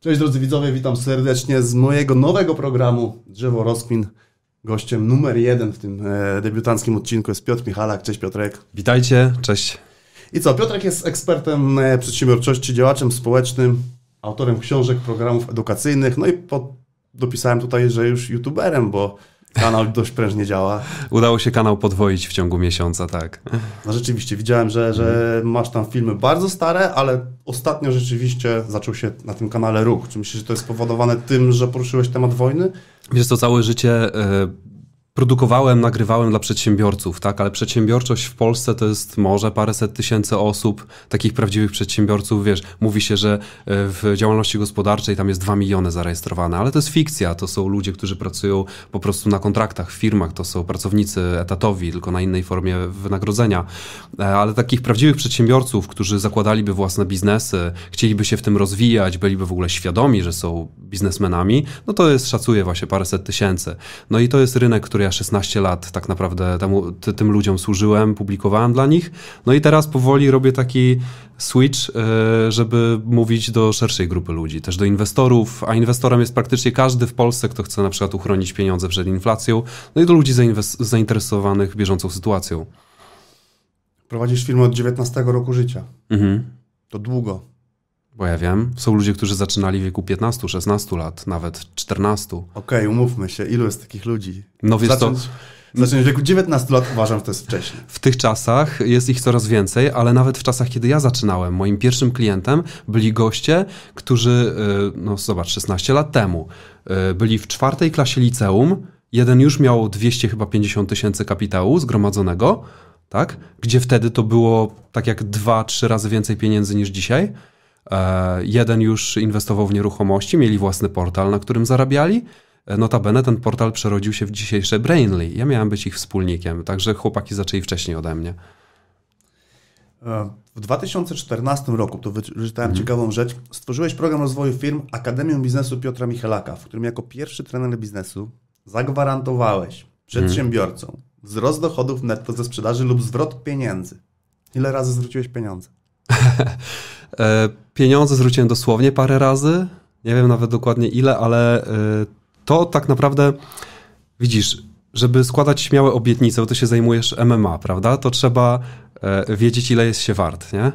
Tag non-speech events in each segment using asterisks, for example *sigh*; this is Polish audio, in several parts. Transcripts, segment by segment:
Cześć drodzy widzowie, witam serdecznie z mojego nowego programu Drzewo Rozkwin. Gościem numer jeden w tym e, debiutanckim odcinku jest Piotr Michalak. Cześć Piotrek. Witajcie, cześć. I co, Piotrek jest ekspertem e, przedsiębiorczości, działaczem społecznym, autorem książek, programów edukacyjnych, no i pod, dopisałem tutaj, że już youtuberem, bo Kanał dość prężnie działa. Udało się kanał podwoić w ciągu miesiąca, tak. No rzeczywiście, widziałem, że, że mhm. masz tam filmy bardzo stare, ale ostatnio rzeczywiście zaczął się na tym kanale ruch. Czy myślisz, że to jest spowodowane tym, że poruszyłeś temat wojny? Wiesz to całe życie e, produkowałem, nagrywałem dla przedsiębiorców, tak, ale przedsiębiorczość w Polsce to jest może paręset tysięcy osób, takich prawdziwych przedsiębiorców, wiesz, mówi się, że e, w działalności gospodarczej tam jest dwa miliony zarejestrowane, ale to jest fikcja, to są ludzie, którzy pracują po prostu na kontraktach w firmach, to są pracownicy etatowi, tylko na innej formie wynagrodzenia, e, ale takich prawdziwych przedsiębiorców, którzy zakładaliby własne biznesy, chcieliby się w tym rozwijać, byliby w ogóle świadomi, że są biznesmenami, no to jest, szacuję właśnie paręset tysięcy. No i to jest rynek, który ja ja 16 lat tak naprawdę temu, ty, tym ludziom służyłem, publikowałem dla nich. No i teraz powoli robię taki switch, e, żeby mówić do szerszej grupy ludzi, też do inwestorów, a inwestorem jest praktycznie każdy w Polsce, kto chce na przykład uchronić pieniądze przed inflacją, no i do ludzi zainteresowanych bieżącą sytuacją. Prowadzisz firmę od 19 roku życia. Mhm. To długo. Bo ja wiem, są ludzie, którzy zaczynali w wieku 15, 16 lat, nawet 14. Okej, okay, umówmy się, ilu jest takich ludzi? No wiesz zacząć, to... w wieku 19 lat uważam, że to jest wcześniej. W tych czasach jest ich coraz więcej, ale nawet w czasach, kiedy ja zaczynałem, moim pierwszym klientem byli goście, którzy, y, no zobacz, 16 lat temu, y, byli w czwartej klasie liceum, jeden już miał 200 chyba 50 tysięcy kapitału zgromadzonego, tak? Gdzie wtedy to było tak jak 2-3 razy więcej pieniędzy niż dzisiaj E, jeden już inwestował w nieruchomości, mieli własny portal, na którym zarabiali. E, notabene ten portal przerodził się w dzisiejsze Brainly. Ja miałem być ich wspólnikiem, także chłopaki zaczęli wcześniej ode mnie. E, w 2014 roku, to wyczytałem mhm. ciekawą rzecz, stworzyłeś program rozwoju firm Akademią Biznesu Piotra Michalaka, w którym jako pierwszy trener biznesu zagwarantowałeś przedsiębiorcom mhm. wzrost dochodów netto ze sprzedaży lub zwrot pieniędzy. Ile razy zwróciłeś pieniądze? *laughs* E, pieniądze zwróciłem dosłownie parę razy. Nie wiem nawet dokładnie ile, ale e, to tak naprawdę widzisz, żeby składać śmiałe obietnice, bo ty się zajmujesz MMA, prawda? To trzeba e, wiedzieć, ile jest się wart, nie?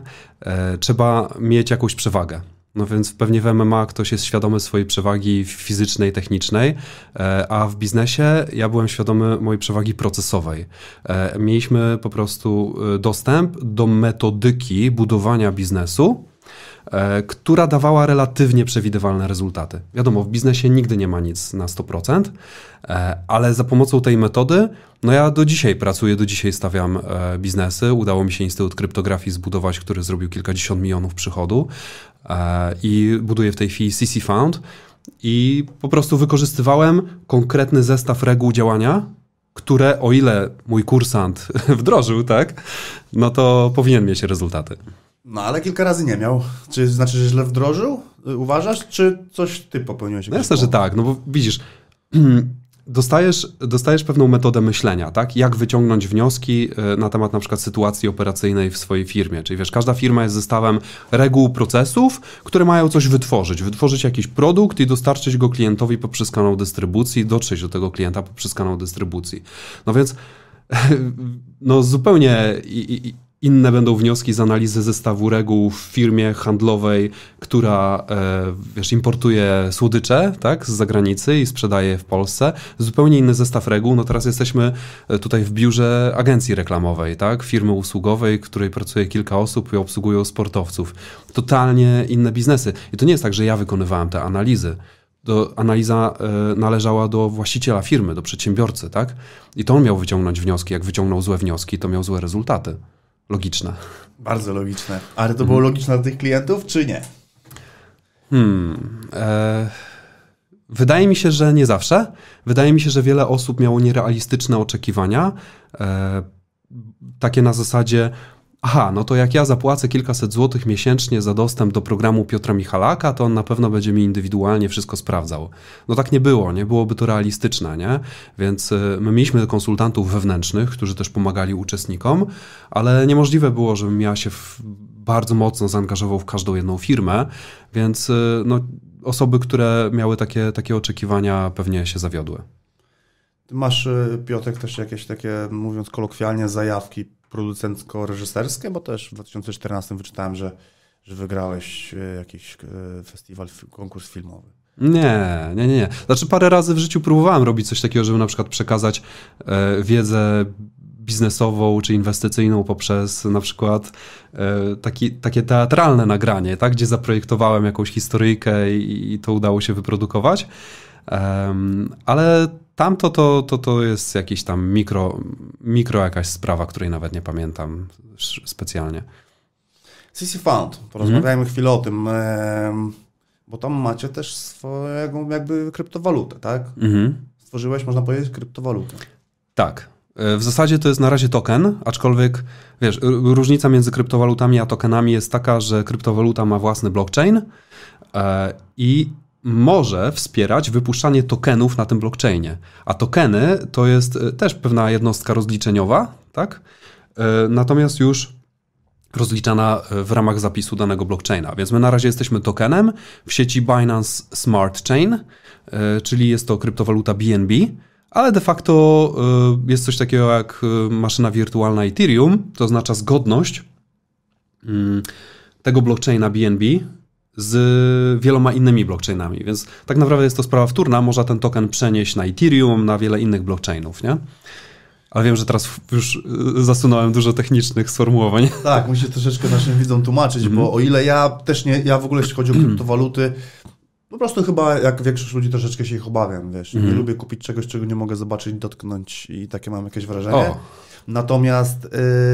Trzeba mieć jakąś przewagę. No więc pewnie w MMA ktoś jest świadomy swojej przewagi fizycznej, technicznej, e, a w biznesie ja byłem świadomy mojej przewagi procesowej. E, mieliśmy po prostu e, dostęp do metodyki budowania biznesu, która dawała relatywnie przewidywalne rezultaty. Wiadomo, w biznesie nigdy nie ma nic na 100%, ale za pomocą tej metody, no ja do dzisiaj pracuję, do dzisiaj stawiam biznesy. Udało mi się Instytut Kryptografii zbudować, który zrobił kilkadziesiąt milionów przychodu. E, i buduję w tej chwili CC Found i po prostu wykorzystywałem konkretny zestaw reguł działania, które o ile mój kursant *laughs* wdrożył, tak, no to powinien mieć rezultaty. No ale kilka razy nie miał. Czy znaczy, że źle wdrożył? Y, uważasz, czy coś ty popełniłeś? No, myślę, że tak, no bo widzisz, *clears throat* hmm, Dostajesz, dostajesz pewną metodę myślenia, tak? Jak wyciągnąć wnioski e, na temat na przykład sytuacji operacyjnej w swojej firmie. Czyli wiesz, każda firma jest zestawem reguł procesów, które mają coś wytworzyć. Wytworzyć jakiś produkt i dostarczyć go klientowi poprzez kanał dystrybucji, dotrzeć do tego klienta poprzez kanał dystrybucji. No więc *laughs* no zupełnie inne będą wnioski z analizy zestawu reguł w firmie handlowej, która e, wiesz, importuje słodycze tak, z zagranicy i sprzedaje w Polsce. Zupełnie inny zestaw reguł. No teraz jesteśmy e, tutaj w biurze agencji reklamowej, tak, firmy usługowej, w której pracuje kilka osób i obsługują sportowców. Totalnie inne biznesy. I to nie jest tak, że ja wykonywałem te analizy. Do, analiza y, należała do właściciela firmy, do przedsiębiorcy, tak? I to on miał wyciągnąć wnioski. Jak wyciągnął złe wnioski, to miał złe rezultaty. Logiczne. Bardzo logiczne. Ale to hmm. było mhm. logiczne dla tych klientów, czy nie? Hmm. E... Wydaje mi się, że nie zawsze. Wydaje mi się, że wiele osób miało nierealistyczne oczekiwania. E... Takie na zasadzie, aha, no to jak ja zapłacę kilkaset złotych miesięcznie za dostęp do programu Piotra Michalaka, to on na pewno będzie mi indywidualnie wszystko sprawdzał. No tak nie było, nie byłoby to realistyczne, nie? Więc y, my mieliśmy konsultantów wewnętrznych, którzy też pomagali uczestnikom, ale niemożliwe było, żebym ja się bardzo mocno zaangażował w każdą jedną firmę, więc y, no, osoby, które miały takie, takie oczekiwania, pewnie się zawiodły. masz, y, Piotek też jakieś takie, mówiąc kolokwialnie, zajawki producencko-reżyserskie, bo też w 2014 wyczytałem, że, że wygrałeś e, jakiś e, festiwal, konkurs filmowy. Nie, nie, nie. Znaczy parę razy w życiu próbowałem robić coś takiego, żeby na przykład przekazać e, wiedzę biznesową czy inwestycyjną poprzez na przykład taki, takie teatralne nagranie, tak, gdzie zaprojektowałem jakąś historyjkę i, i to udało się wyprodukować. Um, ale Tamto to, to, to jest jakiś tam mikro, mikro jakaś sprawa, której nawet nie pamiętam specjalnie. CC Found, porozmawiajmy mhm. chwilę o tym, bo tam macie też swoją jakby kryptowalutę, tak? Mhm. Stworzyłeś, można powiedzieć, kryptowalutę. Tak. E, w zasadzie to jest na razie token, aczkolwiek wiesz, różnica między kryptowalutami a tokenami jest taka, że kryptowaluta ma własny blockchain e, i może wspierać wypuszczanie tokenów na tym blockchainie. A tokeny to jest e, też pewna jednostka rozliczeniowa, tak? E, natomiast już rozliczana e, w ramach zapisu danego blockchaina. Więc my na razie jesteśmy tokenem w sieci Binance Smart Chain, czyli jest to kryptowaluta BNB, ale de facto jest coś takiego jak maszyna wirtualna Ethereum, to oznacza zgodność mm, tego blockchaina BNB z wieloma innymi blockchainami, więc tak naprawdę jest to sprawa wtórna, można ten token przenieść na Ethereum, na wiele innych blockchainów, nie? Ale wiem, że teraz już y, zasunąłem dużo technicznych sformułowań. *laughs* Tak, muszę troszeczkę naszym widzom tłumaczyć, mm. bo mhm. o ile ja też nie, ja w ogóle jeśli chodzi o *clears throat* kryptowaluty, po prostu chyba jak większość ludzi troszeczkę się ich obawiam, wiesz. Mm. Nie mhm. lubię kupić czegoś, czego nie mogę zobaczyć, dotknąć i takie mam jakieś wrażenie. O. Natomiast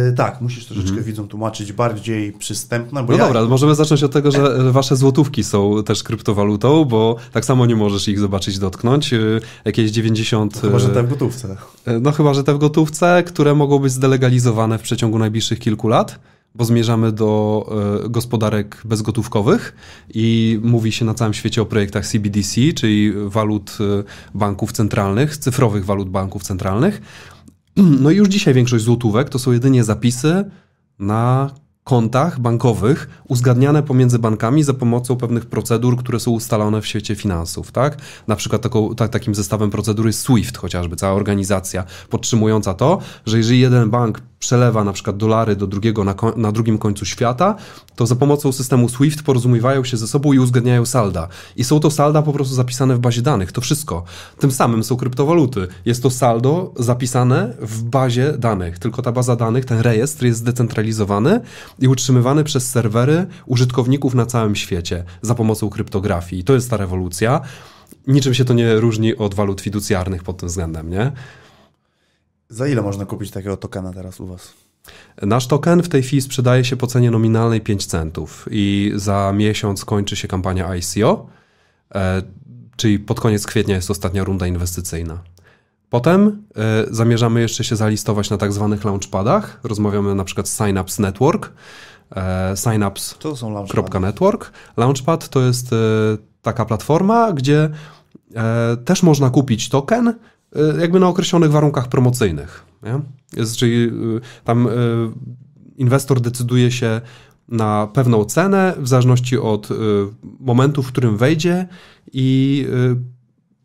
yy, tak, musisz troszeczkę mhm. widzom tłumaczyć bardziej przystępne. no ja... dobra, no możemy zacząć od tego, że y, wasze złotówki są też kryptowalutą, bo tak samo nie możesz ich zobaczyć, dotknąć. Y, jakieś 90... No, chyba, że y, te w gotówce. No chyba, że te w gotówce, które mogą być zdelegalizowane w przeciągu najbliższych kilku lat bo zmierzamy do y, gospodarek bezgotówkowych i mówi się na całym świecie o projektach CBDC, czyli walut y, banków centralnych, cyfrowych walut banków centralnych. *clears throat* No i już dzisiaj większość złotówek to są jedynie zapisy na kontach bankowych uzgadniane pomiędzy bankami za pomocą pewnych procedur, które są ustalone w świecie finansów, tak? Na przykład taką, takim zestawem procedury SWIFT chociażby, cała organizacja podtrzymująca to, że jeżeli jeden bank przelewa na przykład dolary do drugiego na, na, drugim końcu świata, to za pomocą systemu SWIFT porozumiewają się ze sobą i uzgadniają salda. I są to salda po prostu zapisane w bazie danych, to wszystko. Tym samym są kryptowaluty. Jest to saldo zapisane w bazie danych, tylko ta baza danych, ten rejestr jest zdecentralizowany i utrzymywany przez serwery użytkowników na całym świecie za pomocą kryptografii. I to jest ta rewolucja niczym się to nie różni od walut fiducjarnych pod tym względem, nie? Za ile można kupić takiego tokena teraz u Was? Nasz token w tej chwili sprzedaje się po cenie nominalnej 5 centów i za miesiąc kończy się kampania ICO, e, czyli pod koniec kwietnia jest ostatnia runda inwestycyjna. Potem e, zamierzamy jeszcze się zalistować na tak zwanych launchpadach. Rozmawiamy na przykład z Synapse Network. E, Synapse.network. Launchpad to jest taka platforma, gdzie też można kupić token, E, jakby na określonych warunkach promocyjnych. Nie? Jest, czyli e, tam e, inwestor decyduje się na pewną cenę w zależności od momentu, w którym wejdzie i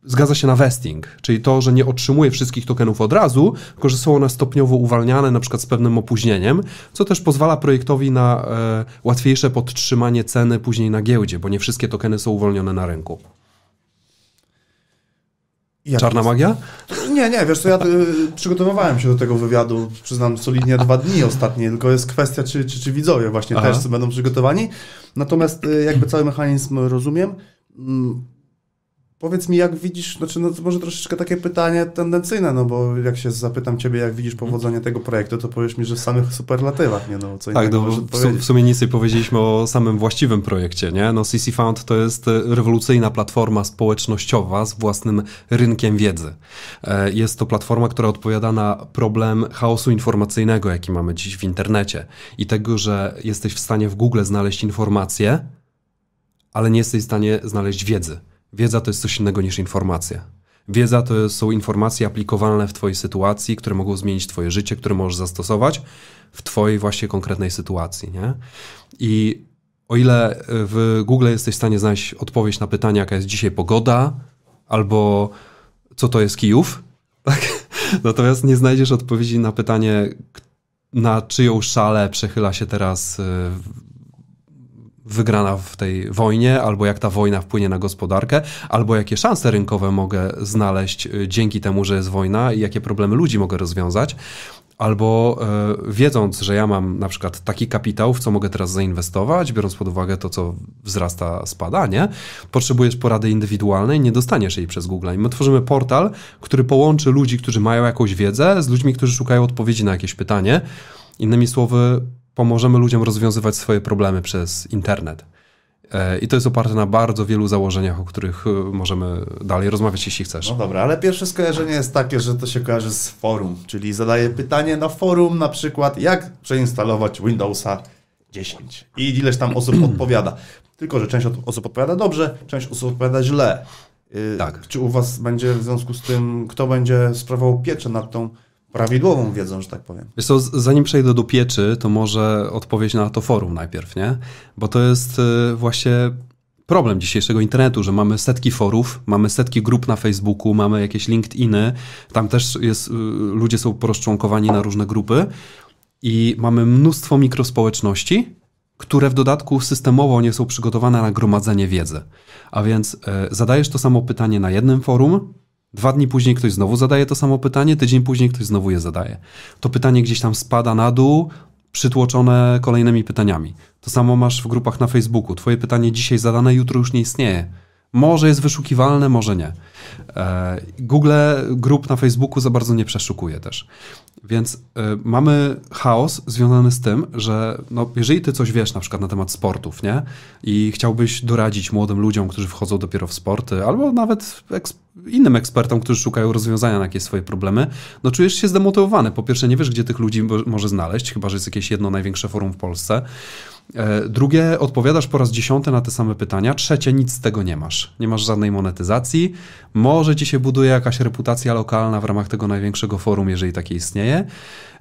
zgadza się na vesting, czyli to, że nie otrzymuje wszystkich tokenów od razu, tylko że są one stopniowo uwalniane, na przykład z pewnym opóźnieniem, co też pozwala projektowi na łatwiejsze podtrzymanie ceny później na giełdzie, bo nie wszystkie tokeny są uwolnione na rynku. Jak Czarna jest? magia? Nie, nie, wiesz, to ja y, przygotowywałem się do tego wywiadu, przyznam, solidnie dwa dni ostatnie, tylko jest kwestia, czy, czy, czy widzowie właśnie Aha. też będą przygotowani. Natomiast y, jakby cały mechanizm rozumiem. Mm, Powiedz mi, jak widzisz, znaczy no to może troszeczkę takie pytanie tendencyjne, no bo jak się zapytam Ciebie, jak widzisz powodzenie tego projektu, to powiesz mi, że w samych superlatywach, nie no, co Tak, no, w, w, sumie nic nie powiedzieliśmy o samym właściwym projekcie, nie? No CC Found to jest e, rewolucyjna platforma społecznościowa z własnym rynkiem wiedzy. E, jest to platforma, która odpowiada na problem chaosu informacyjnego, jaki mamy dziś w internecie i tego, że jesteś w stanie w Google znaleźć informacje, ale nie jesteś w stanie znaleźć wiedzy. Wiedza to jest coś innego niż informacja. Wiedza to są informacje aplikowalne w Twojej sytuacji, które mogą zmienić Twoje życie, które możesz zastosować w Twojej właśnie konkretnej sytuacji. Nie? I o ile w Google jesteś w stanie znaleźć odpowiedź na pytanie, jaka jest dzisiaj pogoda, albo co to jest Kijów, *laughs* tak? natomiast nie znajdziesz odpowiedzi na pytanie, na czyją szalę przechyla się teraz y, wygrana w tej wojnie, albo jak ta wojna wpłynie na gospodarkę, albo jakie szanse rynkowe mogę znaleźć e, dzięki temu, że jest wojna i jakie problemy ludzi mogę rozwiązać. Albo y, wiedząc, że ja mam na przykład taki kapitał, w co mogę teraz zainwestować, biorąc pod uwagę to, co wzrasta, spada, nie? Potrzebujesz porady indywidualnej, nie dostaniesz jej przez Google. I my tworzymy portal, który połączy ludzi, którzy mają jakąś wiedzę, z ludźmi, którzy szukają odpowiedzi na jakieś pytanie. Innymi słowy, pomożemy ludziom rozwiązywać swoje problemy przez internet. E, I to jest oparte na bardzo wielu założeniach, o których e, możemy dalej rozmawiać, jeśli chcesz. No dobra, ale pierwsze skojarzenie jest takie, że to się kojarzy z forum, czyli zadaję pytanie na forum, na przykład, jak przeinstalować Windowsa 10. I ileś tam osób *clears throat* odpowiada. Tylko, że część osób odpowiada dobrze, część osób odpowiada źle. Y, tak. Czy u Was będzie w związku z tym, kto będzie sprawował pieczę nad tą prawidłową wiedzą, że tak powiem. Wiesz co, zanim przejdę do pieczy, to może odpowiedź na to forum najpierw, nie? Bo to jest y, właśnie problem dzisiejszego internetu, że mamy setki forów, mamy setki grup na Facebooku, mamy jakieś LinkedIny, tam też jest, y, ludzie są porozczłonkowani na różne grupy i mamy mnóstwo mikrospołeczności, które w dodatku systemowo nie są przygotowane na gromadzenie wiedzy. A więc y, zadajesz to samo pytanie na jednym forum, Dwa dni później ktoś znowu zadaje to samo pytanie, tydzień później ktoś znowu je zadaje. To pytanie gdzieś tam spada na dół, przytłoczone kolejnymi pytaniami. To samo masz w grupach na Facebooku. Twoje pytanie dzisiaj zadane, jutro już nie istnieje. Może jest wyszukiwalne, może nie. E, Google grup na Facebooku za bardzo nie przeszukuje też. Więc e, mamy chaos związany z tym, że no, jeżeli ty coś wiesz na przykład na temat sportów, nie? I chciałbyś doradzić młodym ludziom, którzy wchodzą dopiero w sporty, albo nawet innym ekspertom, którzy szukają rozwiązania na jakieś swoje problemy, no czujesz się zdemotywowany. Po pierwsze, nie wiesz, gdzie tych ludzi może znaleźć, chyba, że jest jakieś jedno największe forum w Polsce. E, drugie, odpowiadasz po raz dziesiąty na te same pytania. Trzecie, nic z tego nie masz. Nie masz żadnej monetyzacji. Może ci się buduje jakaś reputacja lokalna w ramach tego największego forum, jeżeli takie istnieje.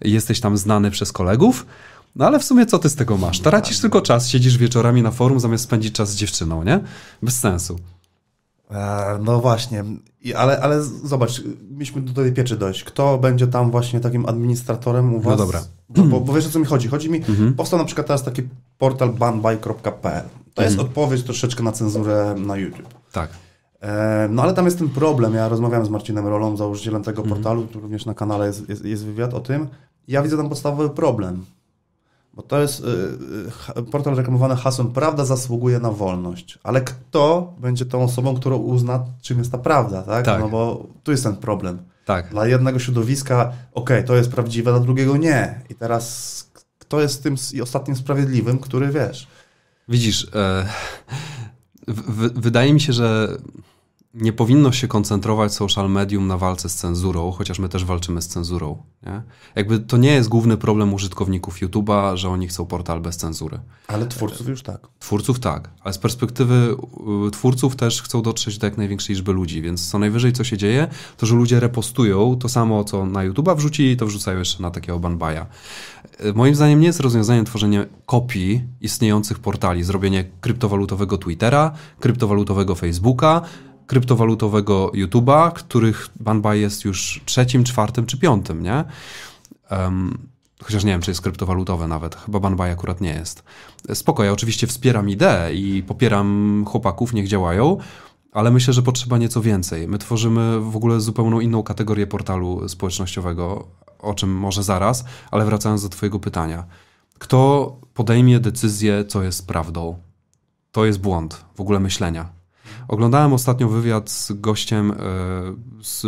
Jesteś tam znany przez kolegów. No ale w sumie co ty z tego masz? Tracisz tylko czas, siedzisz wieczorami na forum zamiast spędzić czas z dziewczyną, nie? Bez sensu. E, no właśnie, ale, ale zobacz, mieliśmy do tej pieczy dojść. Kto będzie tam właśnie takim administratorem u no was? No dobra. Bo, bo, wiesz o co mi chodzi? Chodzi mi, mhm. powstał na przykład teraz taki portal banbuy.pl. To jest mhm. odpowiedź troszeczkę na cenzurę na YouTube. Tak. E, no ale tam jest ten problem. Ja rozmawiałem z Marcinem Rolą, założycielem tego mhm. portalu, tu również na kanale jest, jest, jest wywiad o tym. Ja widzę tam podstawowy problem. Bo to jest y, y, portal reklamowany hasłem Prawda zasługuje na wolność. Ale kto będzie tą osobą, która uzna, czym jest ta prawda, tak? tak. No bo tu jest ten problem. Tak. Dla jednego środowiska, okej, okay, to jest prawdziwe, dla drugiego nie. I teraz kto jest tym ostatnim sprawiedliwym, który wiesz? Widzisz, e, w, w, wydaje mi się, że nie powinno się koncentrować social medium na walce z cenzurą, chociaż my też walczymy z cenzurą. Nie? Jakby to nie jest główny problem użytkowników YouTube'a, że oni chcą portal bez cenzury. Ale twórców już tak. Twórców tak, ale z perspektywy y, twórców też chcą dotrzeć do jak największej liczby ludzi, więc co najwyżej co się dzieje, to że ludzie repostują to samo, co na YouTube'a wrzucili, to wrzucają jeszcze na takiego banbaja. Y, moim zdaniem nie jest rozwiązaniem tworzenie kopii istniejących portali, zrobienie kryptowalutowego Twittera, kryptowalutowego Facebooka, kryptowalutowego YouTube'a, których Banba jest już trzecim, czwartym czy piątym, nie? Um, chociaż nie wiem, czy jest kryptowalutowe nawet, chyba Banbaj akurat nie jest. Spoko, ja oczywiście wspieram ideę i popieram chłopaków, niech działają, ale myślę, że potrzeba nieco więcej. My tworzymy w ogóle zupełną inną kategorię portalu społecznościowego, o czym może zaraz, ale wracając do Twojego pytania. Kto podejmie decyzję, co jest prawdą? To jest błąd w ogóle myślenia. Oglądałem ostatnio wywiad z gościem, e, z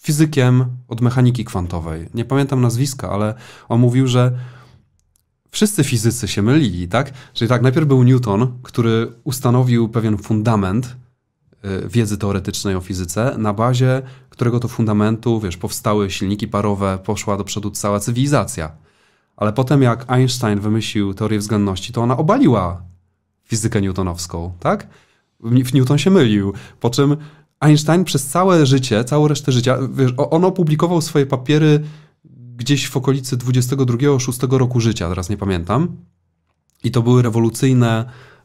fizykiem od mechaniki kwantowej. Nie pamiętam nazwiska, ale on mówił, że wszyscy fizycy się mylili, tak? Czyli tak, najpierw był Newton, który ustanowił pewien fundament e, wiedzy teoretycznej o fizyce, na bazie którego to fundamentu, wiesz, powstały silniki parowe, poszła do przodu cała cywilizacja. Ale potem jak Einstein wymyślił teorię względności, to ona obaliła fizykę newtonowską, tak? w Newton się mylił. Po czym Einstein przez całe życie, całą resztę życia, wiesz, on opublikował swoje papiery gdzieś w okolicy 22-6 roku życia, teraz nie pamiętam. I to były rewolucyjne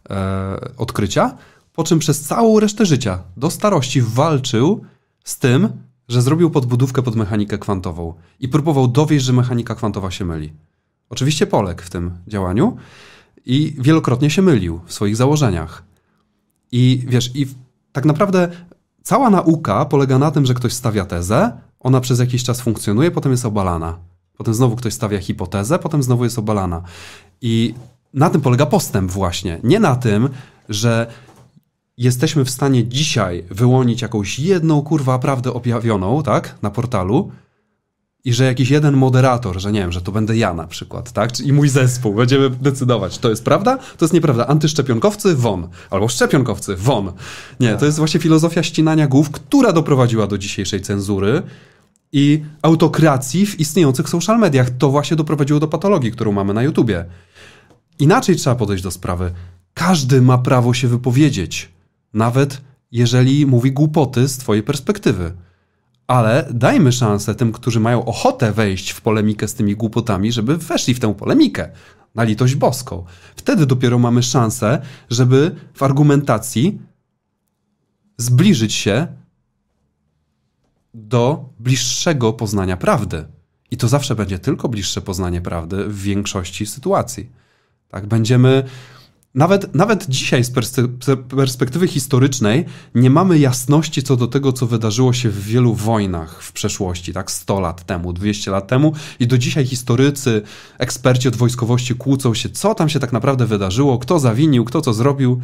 e, odkrycia, po czym przez całą resztę życia do starości walczył z tym, że zrobił podbudówkę pod mechanikę kwantową i próbował dowieść, że mechanika kwantowa się myli. Oczywiście Polek w tym działaniu i wielokrotnie się mylił w swoich założeniach. I wiesz, i tak naprawdę cała nauka polega na tym, że ktoś stawia tezę, ona przez jakiś czas funkcjonuje, potem jest obalana. Potem znowu ktoś stawia hipotezę, potem znowu jest obalana. I na tym polega postęp właśnie. Nie na tym, że jesteśmy w stanie dzisiaj wyłonić jakąś jedną kurwa prawdę objawioną, tak, na portalu, i że jakiś jeden moderator, że nie wiem, że to będę ja na przykład, tak? I mój zespół, będziemy decydować, to jest prawda, to jest nieprawda. Antyszczepionkowcy, won. Albo szczepionkowcy, won. Nie, to jest właśnie filozofia ścinania głów, która doprowadziła do dzisiejszej cenzury i autokracji w istniejących social mediach. To właśnie doprowadziło do patologii, którą mamy na YouTubie. Inaczej trzeba podejść do sprawy. Każdy ma prawo się wypowiedzieć, nawet jeżeli mówi głupoty z twojej perspektywy ale dajmy szansę tym, którzy mają ochotę wejść w polemikę z tymi głupotami, żeby weszli w tę polemikę. Na litość boską. Wtedy dopiero mamy szansę, żeby w argumentacji zbliżyć się do bliższego poznania prawdy. I to zawsze będzie tylko bliższe poznanie prawdy w większości sytuacji. Tak, będziemy nawet, nawet dzisiaj z perspektywy historycznej nie mamy jasności co do tego, co wydarzyło się w wielu wojnach w przeszłości, tak 100 lat temu, 200 lat temu i do dzisiaj historycy, eksperci od wojskowości kłócą się, co tam się tak naprawdę wydarzyło, kto zawinił, kto co zrobił.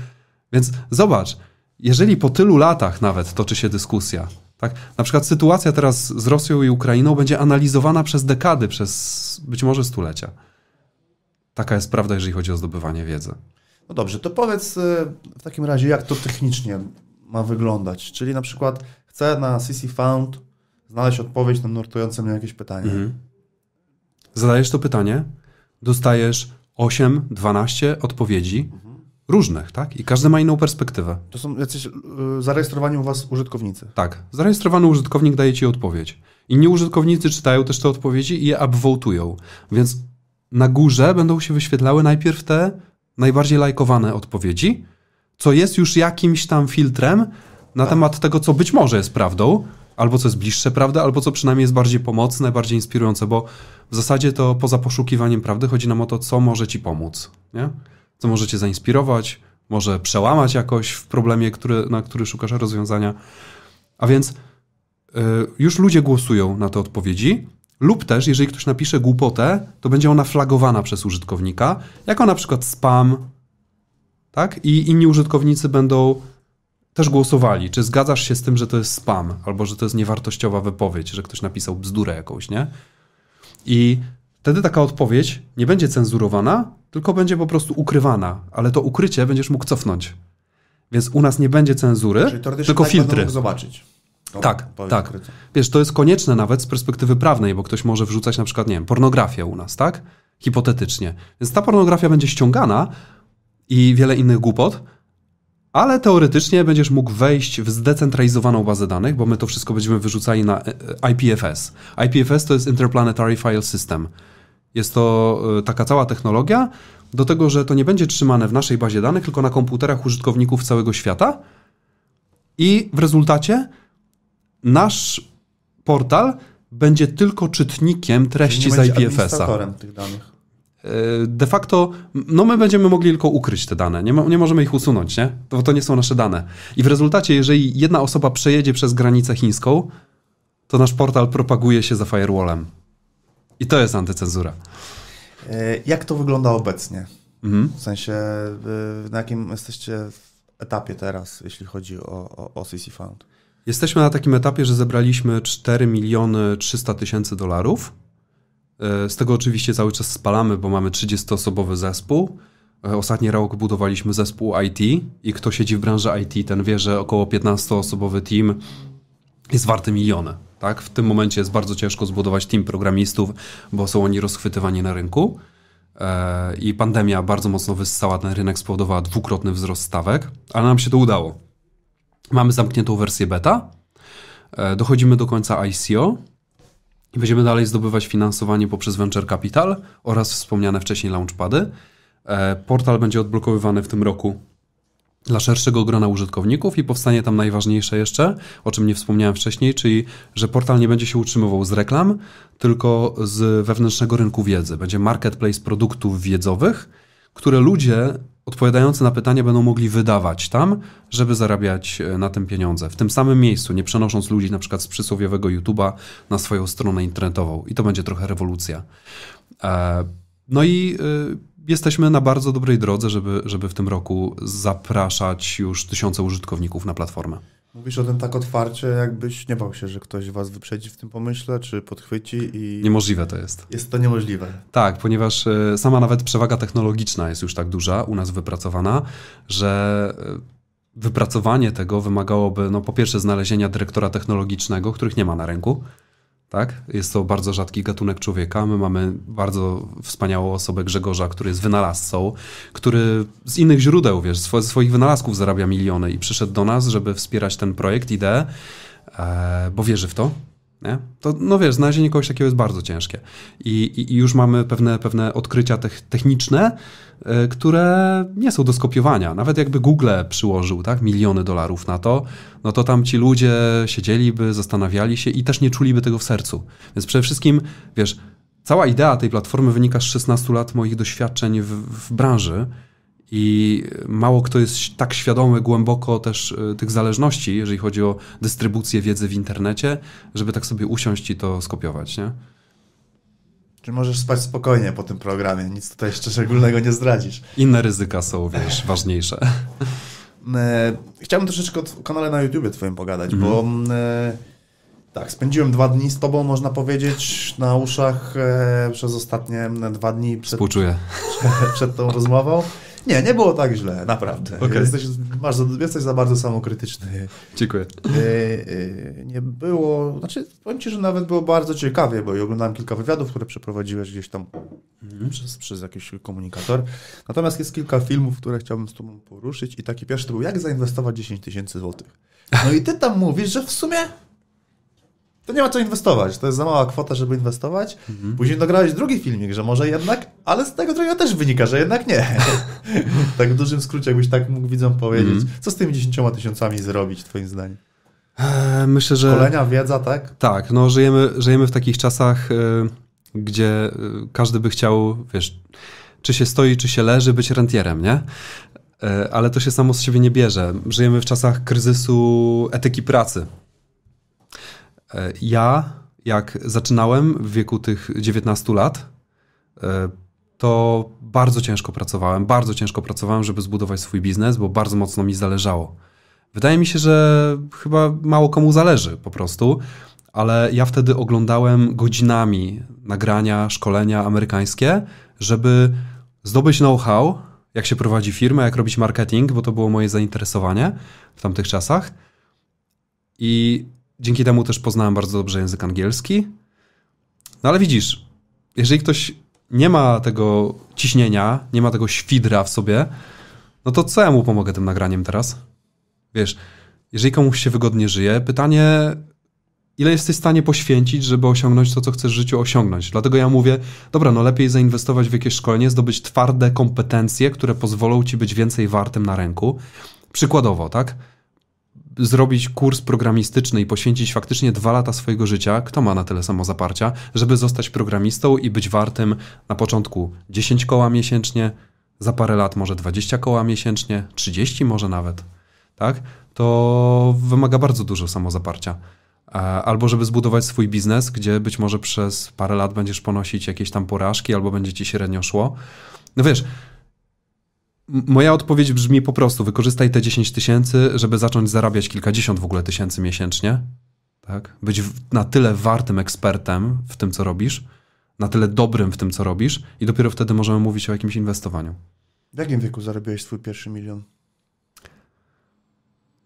Więc zobacz, jeżeli po tylu latach nawet toczy się dyskusja, tak? Na przykład sytuacja teraz z Rosją i Ukrainą będzie analizowana przez dekady, przez być może stulecia. Taka jest prawda, jeżeli chodzi o zdobywanie wiedzy. No dobrze, to powiedz y, w takim razie, jak to technicznie ma wyglądać. Czyli na przykład chcę na CC Found znaleźć odpowiedź na nurtujące mnie jakieś pytanie. Mhm. Zadajesz to pytanie, dostajesz 8, 12 odpowiedzi mhm. różnych, tak? I każdy ma inną perspektywę. To są jacyś y, zarejestrowani u Was użytkownicy. Tak. Zarejestrowany użytkownik daje Ci odpowiedź. Inni użytkownicy czytają też te odpowiedzi i je upvotują. Więc na górze będą się wyświetlały najpierw te najbardziej lajkowane odpowiedzi, co jest już jakimś tam filtrem na tak. temat tego, co być może jest prawdą, albo co jest bliższe prawdy, albo co przynajmniej jest bardziej pomocne, bardziej inspirujące, bo w zasadzie to poza poszukiwaniem prawdy chodzi nam o to, co może ci pomóc, nie? co może cię zainspirować, może przełamać jakoś w problemie, który, na który szukasz rozwiązania. A więc y, już ludzie głosują na te odpowiedzi, lub też, jeżeli ktoś napisze głupotę, to będzie ona flagowana przez użytkownika, jako na przykład spam, tak? I inni użytkownicy będą też głosowali, czy zgadzasz się z tym, że to jest spam, albo że to jest niewartościowa wypowiedź, że ktoś napisał bzdurę jakąś, nie? I wtedy taka odpowiedź nie będzie cenzurowana, tylko będzie po prostu ukrywana, ale to ukrycie będziesz mógł cofnąć. Więc u nas nie będzie cenzury, tylko tak filtry. zobaczyć tak, tak. Wiesz, to jest konieczne nawet z perspektywy prawnej, bo ktoś może wrzucać na przykład, nie wiem, pornografię u nas, tak? Hipotetycznie. Więc ta pornografia będzie ściągana i wiele innych głupot, ale teoretycznie będziesz mógł wejść w zdecentralizowaną bazę danych, bo my to wszystko będziemy wyrzucali na e, e, IPFS. IPFS to jest Interplanetary File System. Jest to e, taka cała technologia do tego, że to nie będzie trzymane w naszej bazie danych, tylko na komputerach użytkowników całego świata. I w rezultacie nasz portal będzie tylko czytnikiem treści z IPFS-a. tych danych. E, de facto, no my będziemy mogli tylko ukryć te dane, nie, nie możemy ich usunąć, nie? To, to nie są nasze dane. I w rezultacie, jeżeli jedna osoba przejedzie przez granicę chińską, to nasz portal propaguje się za firewallem. I to jest antycenzura. E, jak to wygląda obecnie? Mhm. W sensie, e, na jakim jesteście etapie teraz, jeśli chodzi o, o, o CC Found? Jesteśmy na takim etapie, że zebraliśmy 4 miliony 300 tysięcy dolarów. E, z tego oczywiście cały czas spalamy, bo mamy 30-osobowy zespół. E, ostatni rok budowaliśmy zespół IT i kto siedzi w branży IT, ten wie, że około 15-osobowy team jest warty miliony. Tak? W tym momencie jest bardzo ciężko zbudować team programistów, bo są oni rozchwytywani na rynku. E, I pandemia bardzo mocno wyssała ten rynek, spowodowała dwukrotny wzrost stawek, ale nam się to udało. Mamy zamkniętą wersję beta, e, dochodzimy do końca ICO i będziemy dalej zdobywać finansowanie poprzez Venture Capital oraz wspomniane wcześniej launchpady. E, portal będzie odblokowywany w tym roku dla szerszego grona użytkowników i powstanie tam najważniejsze jeszcze, o czym nie wspomniałem wcześniej, czyli że portal nie będzie się utrzymywał z reklam, tylko z wewnętrznego rynku wiedzy. Będzie marketplace produktów wiedzowych, które ludzie odpowiadający na pytanie będą mogli wydawać tam, żeby zarabiać e, na tym pieniądze. W tym samym miejscu, nie przenosząc ludzi na przykład z przysłowiowego YouTube'a na swoją stronę internetową. I to będzie trochę rewolucja. E, no i e, jesteśmy na bardzo dobrej drodze, żeby, żeby w tym roku zapraszać już tysiące użytkowników na platformę. Mówisz o tym tak otwarcie, jakbyś nie bał się, że ktoś was wyprzedzi w tym pomyśle, czy podchwyci i... Niemożliwe to jest. Jest to niemożliwe. Tak, ponieważ e, sama nawet przewaga technologiczna jest już tak duża, u nas wypracowana, że e, wypracowanie tego wymagałoby, no po pierwsze znalezienia dyrektora technologicznego, których nie ma na rynku, tak? Jest to bardzo rzadki gatunek człowieka. My mamy bardzo wspaniałą osobę Grzegorza, który jest wynalazcą, który z innych źródeł, wiesz, sw swoich wynalazków zarabia miliony i przyszedł do nas, żeby wspierać ten projekt, ideę, e, bo wierzy w to. Nie? To, no wiesz, znalezienie kogoś takiego jest bardzo ciężkie. I, i, i już mamy pewne, pewne odkrycia tech, techniczne, E, które nie są do skopiowania. Nawet jakby Google przyłożył tak, miliony dolarów na to, no to tam ci ludzie siedzieliby, zastanawiali się i też nie czuliby tego w sercu. Więc przede wszystkim, wiesz, cała idea tej platformy wynika z 16 lat moich doświadczeń w, w branży i mało kto jest tak świadomy głęboko też e, tych zależności, jeżeli chodzi o dystrybucję wiedzy w internecie, żeby tak sobie usiąść i to skopiować, nie? Czy możesz spać spokojnie po tym programie? Nic tutaj jeszcze szczególnego nie zdradzisz. Inne ryzyka są, wiesz, *laughs* ważniejsze. E, chciałbym troszeczkę o kanale na YouTubie Twoim pogadać, bo mhm. mm, e, tak, spędziłem dwa dni z Tobą, można powiedzieć, na uszach e, przez ostatnie mm, dwa dni. Przed, Współczuję. *laughs* Przed tą rozmową. Nie, nie było tak źle, naprawdę. Okay. Jesteś, masz, jesteś za bardzo samokrytyczny. Dziękuję. E, e, nie było, znaczy powiem Ci, że nawet było bardzo ciekawie, bo ja oglądałem kilka wywiadów, które przeprowadziłeś gdzieś tam mm. przez, przez, jakiś komunikator. Natomiast jest kilka filmów, które chciałbym z Tobą poruszyć i taki pierwszy to był jak zainwestować 10 tysięcy złotych. No i Ty tam mówisz, że w sumie to nie ma co inwestować. To jest za mała kwota, żeby inwestować. Mhm. Później dograłeś drugi filmik, że może jednak, ale z tego drugiego też wynika, że jednak nie. *laughs* tak w dużym skrócie, jakbyś tak mógł widzom powiedzieć. Mhm. Co z tymi 10 tysiącami zrobić, twoim zdaniem? Eee, myślę, że... Szkolenia, wiedza, tak? Tak, no żyjemy, żyjemy w takich czasach, e, gdzie e, każdy by chciał, wiesz, czy się stoi, czy się leży, być rentierem, nie? E, ale to się samo z siebie nie bierze. Żyjemy w czasach kryzysu etyki pracy. E, ja, jak zaczynałem w wieku tych 19 lat, e, to bardzo ciężko pracowałem, bardzo ciężko pracowałem, żeby zbudować swój biznes, bo bardzo mocno mi zależało. Wydaje mi się, że chyba mało komu zależy po prostu, ale ja wtedy oglądałem godzinami nagrania, szkolenia amerykańskie, żeby zdobyć know-how, jak się prowadzi firmę, jak robić marketing, bo to było moje zainteresowanie w tamtych czasach. I dzięki temu też poznałem bardzo dobrze język angielski. No ale widzisz, jeżeli ktoś nie ma tego ciśnienia, nie ma tego świdra w sobie, no to co ja mu pomogę tym nagraniem teraz? Wiesz, jeżeli komuś się wygodnie żyje, pytanie, ile jesteś w stanie poświęcić, żeby osiągnąć to, co chcesz w życiu osiągnąć. Dlatego ja mówię, dobra, no lepiej zainwestować w jakieś szkolenie, zdobyć twarde kompetencje, które pozwolą ci być więcej wartym na rynku. Przykładowo, tak? zrobić kurs programistyczny i poświęcić faktycznie dwa lata swojego życia, kto ma na tyle samozaparcia, żeby zostać programistą i być wartym na początku 10 koła miesięcznie, za parę lat może 20 koła miesięcznie, 30 może nawet, tak? To wymaga bardzo dużo samozaparcia. E, albo żeby zbudować swój biznes, gdzie być może przez parę lat będziesz ponosić jakieś tam porażki, albo będzie ci średnio szło. No wiesz, Moja odpowiedź brzmi po prostu: wykorzystaj te 10 tysięcy, żeby zacząć zarabiać kilkadziesiąt w ogóle tysięcy miesięcznie. Tak? Być na tyle wartym ekspertem w tym, co robisz, na tyle dobrym w tym, co robisz, i dopiero wtedy możemy mówić o jakimś inwestowaniu. W jakim wieku zarobiłeś swój pierwszy milion?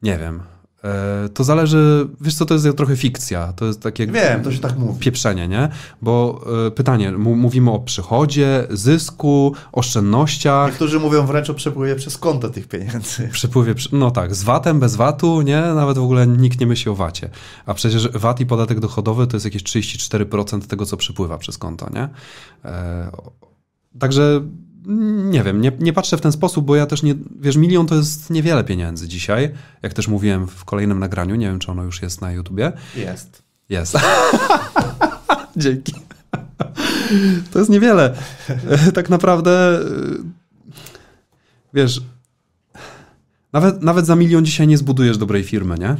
Nie wiem. E, to zależy, wiesz co, to jest trochę fikcja, to jest takie... Wiem, to się tak mówi. Pieprzenie, nie? Bo e, pytanie, mówimy o przychodzie, zysku, oszczędnościach. Niektórzy mówią wręcz o przepływie przez konto tych pieniędzy. *laughs* Przepływie, no tak, z VAT-em, bez VAT-u, nie? Nawet w ogóle nikt nie myśli o VAT-ie. A przecież VAT i podatek dochodowy to jest jakieś 34% tego, co przepływa przez konto, nie? E, także nie wiem, nie, nie, patrzę w ten sposób, bo ja też nie. Wiesz, milion to jest niewiele pieniędzy dzisiaj. Jak też mówiłem w kolejnym nagraniu, nie wiem, czy ono już jest na YouTubie. Jest. Jest. *laughs* Dzięki. to jest niewiele. E, tak naprawdę. E, wiesz, nawet, nawet za milion dzisiaj nie zbudujesz dobrej firmy, nie?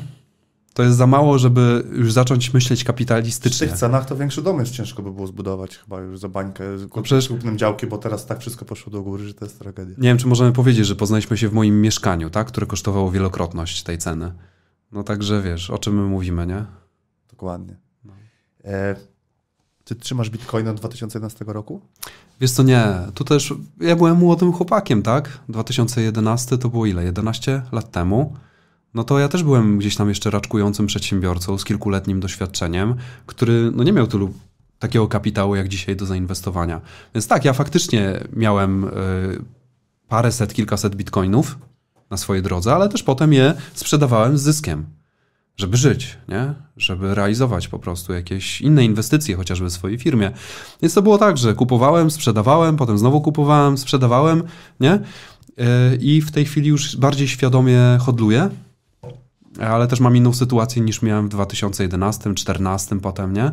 To jest za mało, żeby już zacząć myśleć kapitalistycznie. W tych cenach to większy dom jest ciężko by było zbudować chyba już za bańkę no przecież... kupnym działki, bo teraz tak wszystko poszło do góry, że to jest tragedia. Nie wiem, czy możemy powiedzieć, że poznaliśmy się w moim mieszkaniu, tak? które kosztowało wielokrotność tej ceny. No także wiesz, o czym my mówimy, nie? Dokładnie. No. E, ty trzymasz Bitcoin od 2011 roku? Wiesz co, nie. Tu też ja byłem młodym chłopakiem, tak? 2011 to było ile? 11 lat temu no to ja też byłem gdzieś tam jeszcze raczkującym przedsiębiorcą z kilkuletnim doświadczeniem, który no nie miał tylu takiego kapitału jak dzisiaj do zainwestowania. Więc tak, ja faktycznie miałem y, paręset, kilkaset bitcoinów na swojej drodze, ale też potem je sprzedawałem z zyskiem, żeby żyć, nie? żeby realizować po prostu jakieś inne inwestycje, chociażby w swojej firmie. Więc to było tak, że kupowałem, sprzedawałem, potem znowu kupowałem, sprzedawałem, nie? E, I w tej chwili już bardziej świadomie hodluję, ale też mam inną sytuację niż miałem w 2011, 2014 potem, nie?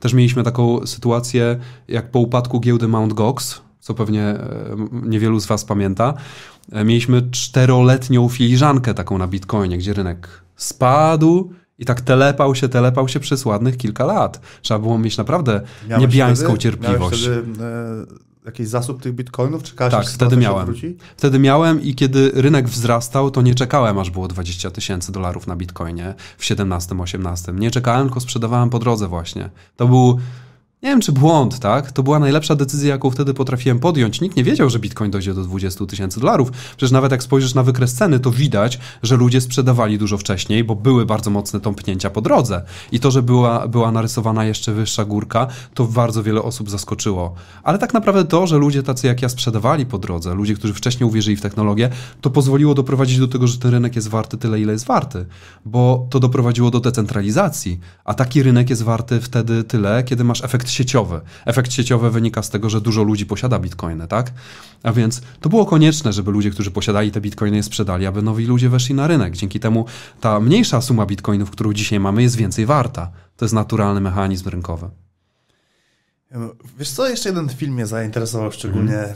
Też mieliśmy taką sytuację jak po upadku giełdy Mount Gox, co pewnie e, niewielu z was pamięta. E, mieliśmy czteroletnią filiżankę taką na Bitcoinie, gdzie rynek spadł, i tak telepał się, telepał się przez ładnych kilka lat. Trzeba było mieć naprawdę miałeś niebiańską wtedy, cierpliwość. Wtedy, e, jakiś zasób tych bitcoinów? czy Czekałeś, tak, wtedy miałem. Wtedy miałem i kiedy rynek wzrastał, to nie czekałem, aż było 20 tysięcy dolarów na bitcoinie w 17-18. Nie czekałem, tylko sprzedawałem po drodze właśnie. To był nie wiem, czy błąd, tak? To była najlepsza decyzja, jaką wtedy potrafiłem podjąć. Nikt nie wiedział, że bitcoin dojdzie do 20 tysięcy dolarów. Przecież nawet jak spojrzysz na wykres ceny, to widać, że ludzie sprzedawali dużo wcześniej, bo były bardzo mocne tąpnięcia po drodze. I to, że była, była narysowana jeszcze wyższa górka, to bardzo wiele osób zaskoczyło. Ale tak naprawdę to, że ludzie tacy jak ja sprzedawali po drodze, ludzie, którzy wcześniej uwierzyli w technologię, to pozwoliło doprowadzić do tego, że ten rynek jest warty tyle, ile jest warty. Bo to doprowadziło do decentralizacji. A taki rynek jest warty wtedy tyle, kiedy masz efektywność efekt sieciowy. Efekt sieciowy wynika z tego, że dużo ludzi posiada bitcoiny, tak? A więc to było konieczne, żeby ludzie, którzy posiadali te bitcoiny, je sprzedali, aby nowi ludzie weszli na rynek. Dzięki temu ta mniejsza suma bitcoinów, którą dzisiaj mamy, jest więcej warta. To jest naturalny mechanizm rynkowy. No, wiesz co, jeszcze jeden film mnie zainteresował szczególnie. Mm.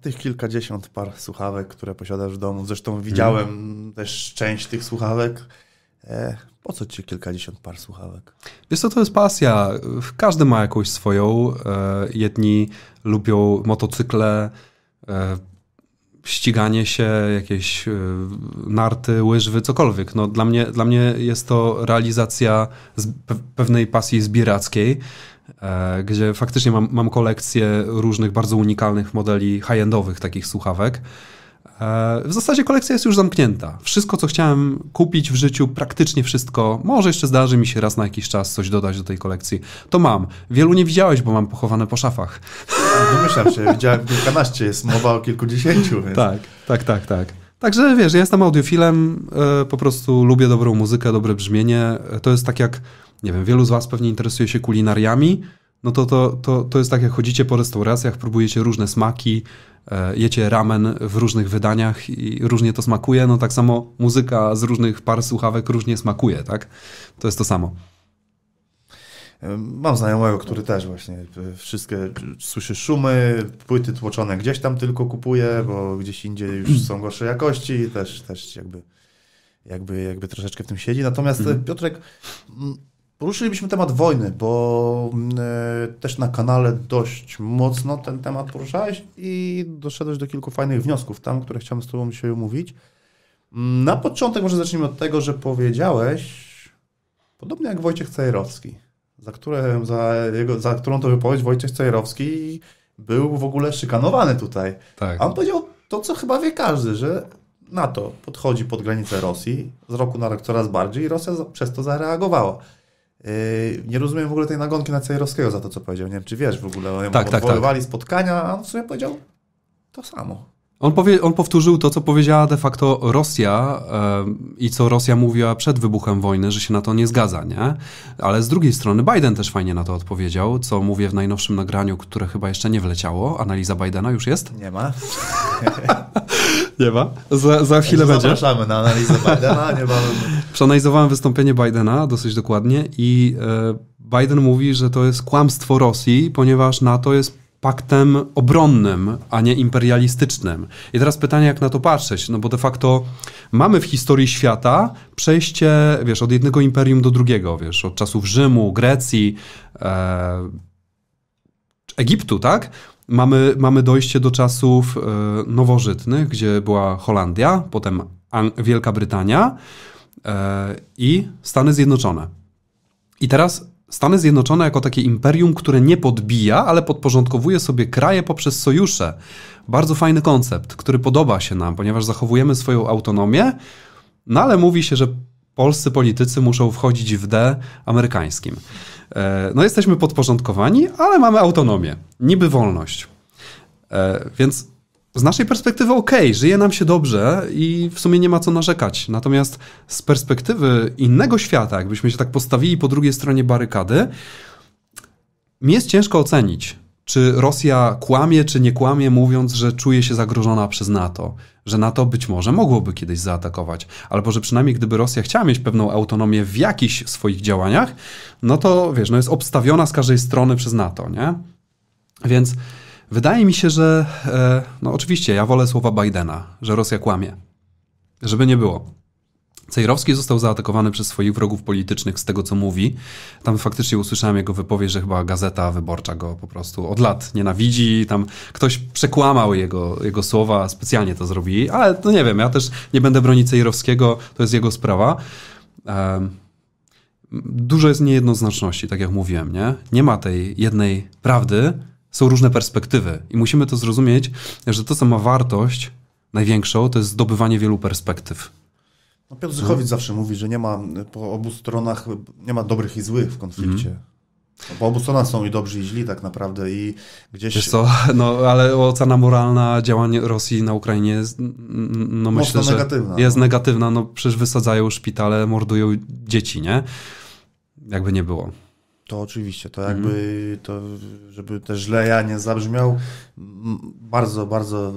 Tych kilkadziesiąt par słuchawek, które posiadasz w domu. Zresztą widziałem mm. też część tych słuchawek. E, po co ci kilkadziesiąt par słuchawek? Wiesz co, to jest pasja. Każdy ma jakąś swoją. E, jedni lubią motocykle, e, ściganie się, jakieś e, narty, łyżwy, cokolwiek. No, dla, mnie, dla mnie jest to realizacja pewnej pasji zbierackiej, gdzie faktycznie mam, mam kolekcję różnych bardzo unikalnych modeli high-endowych takich słuchawek. E, w zasadzie kolekcja jest już zamknięta. Wszystko, co chciałem kupić w życiu, praktycznie wszystko, może jeszcze zdarzy mi się raz na jakiś czas coś dodać do tej kolekcji, to mam. Wielu nie widziałeś, bo mam pochowane po szafach. Domyślam no, no się, widziałem kilkanaście, jest mowa o kilkudziesięciu. Więc... Tak, tak, tak, tak. Także wiesz, ja jestem audiofilem, e, po prostu lubię dobrą muzykę, dobre brzmienie. E, to jest tak jak, nie wiem, wielu z was pewnie interesuje się kulinariami, no to, to, to, to jest tak, jak chodzicie po restauracjach, próbujecie różne smaki, e, jecie ramen w różnych wydaniach i różnie to smakuje, no tak samo muzyka z różnych par słuchawek różnie smakuje, tak? To jest to samo. Mam znajomego, który też właśnie e, wszystkie słyszy szumy, płyty tłoczone gdzieś tam tylko kupuje, bo gdzieś indziej już są gorsze jakości i też, też jakby, jakby, jakby troszeczkę w tym siedzi. Natomiast e, mhm. Piotrek, Poruszylibyśmy temat wojny, bo y, też na kanale dość mocno ten temat poruszałeś i doszedłeś do kilku fajnych wniosków tam, które chciałem z Tobą dzisiaj omówić. Mm, na początek może zacznijmy od tego, że powiedziałeś, podobnie jak Wojciech Cajerowski, za, które, za, jego, za którą to wypowiedź Wojciech Cajerowski był w ogóle szykanowany tutaj. Tak. A on powiedział to, co chyba wie każdy, że NATO podchodzi pod granicę Rosji, z roku na rok coraz bardziej i Rosja przez to zareagowała. Yy, nie rozumiem w ogóle tej nagonki na Cejrowskiego za to, co powiedział. Nie wiem, czy wiesz w ogóle. Tak, oni tak, tak, tak. spotkania, a on w sumie powiedział to samo. On, powie, on, powtórzył to, co powiedziała de facto Rosja i co Rosja mówiła przed wybuchem wojny, że się na to nie zgadza, nie? Ale z drugiej strony Biden też fajnie na to odpowiedział, co mówię w najnowszym nagraniu, które chyba jeszcze nie wleciało. Analiza Bidena już jest? Nie ma. *laughs* nie ma. Za, za chwilę będzie. Zapraszamy na analizę Bidena. Nie mamy... Przeanalizowałem wystąpienie Bidena dosyć dokładnie i e, Biden mówi, że to jest kłamstwo Rosji, ponieważ NATO jest paktem obronnym, a nie imperialistycznym. I teraz pytanie, jak na to patrzeć, no bo de facto mamy w historii świata przejście, wiesz, od jednego imperium do drugiego, wiesz, od czasów Rzymu, Grecji, e, Egiptu, tak? Mamy, mamy dojście do czasów e, nowożytnych, gdzie była Holandia, potem Wielka Brytania e, i Stany Zjednoczone. I teraz Stany Zjednoczone jako takie imperium, które nie podbija, ale podporządkowuje sobie kraje poprzez sojusze. Bardzo fajny koncept, który podoba się nam, ponieważ zachowujemy swoją autonomię, no ale mówi się, że polscy politycy muszą wchodzić w D amerykańskim. E, no jesteśmy podporządkowani, ale mamy autonomię, niby wolność. E, więc z naszej perspektywy ok, żyje nam się dobrze i w sumie nie ma co narzekać. Natomiast z perspektywy innego świata, jakbyśmy się tak postawili po drugiej stronie barykady, mi jest ciężko ocenić, czy Rosja kłamie, czy nie kłamie, mówiąc, że czuje się zagrożona przez NATO, że NATO być może mogłoby kiedyś zaatakować, albo że przynajmniej gdyby Rosja chciała mieć pewną autonomię w jakichś swoich działaniach, no to wiesz, no jest obstawiona z każdej strony przez NATO, nie? Więc Wydaje mi się, że e, no oczywiście ja wolę słowa Bidena, że Rosja kłamie. Żeby nie było. Cejrowski został zaatakowany przez swoich wrogów politycznych z tego, co mówi. Tam faktycznie usłyszałem jego wypowiedź, że chyba gazeta wyborcza go po prostu od lat nienawidzi. Tam ktoś przekłamał jego, jego słowa, specjalnie to zrobili, ale to nie wiem, ja też nie będę bronić Cejrowskiego, to jest jego sprawa. Dużo jest niejednoznaczności, tak jak mówiłem, nie? Nie ma tej jednej prawdy, są różne perspektywy i musimy to zrozumieć, że to, co ma wartość największą, to jest zdobywanie wielu perspektyw. No Piotr Zychowicz zawsze mówi, że nie ma po obu stronach nie ma dobrych i złych w konflikcie. Mhm. Po Bo obu stronach są i dobrzy, i źli tak naprawdę i gdzieś... Wiesz co, *laughs* no ale ocena moralna działań Rosji na Ukrainie jest, no myślę, Mocno że negatywna. No. jest negatywna, no przecież wysadzają szpitale, mordują dzieci, nie? Jakby nie było. To oczywiście, to jakby, mhm. to, żeby też źle ja nie zabrzmiał, bardzo, bardzo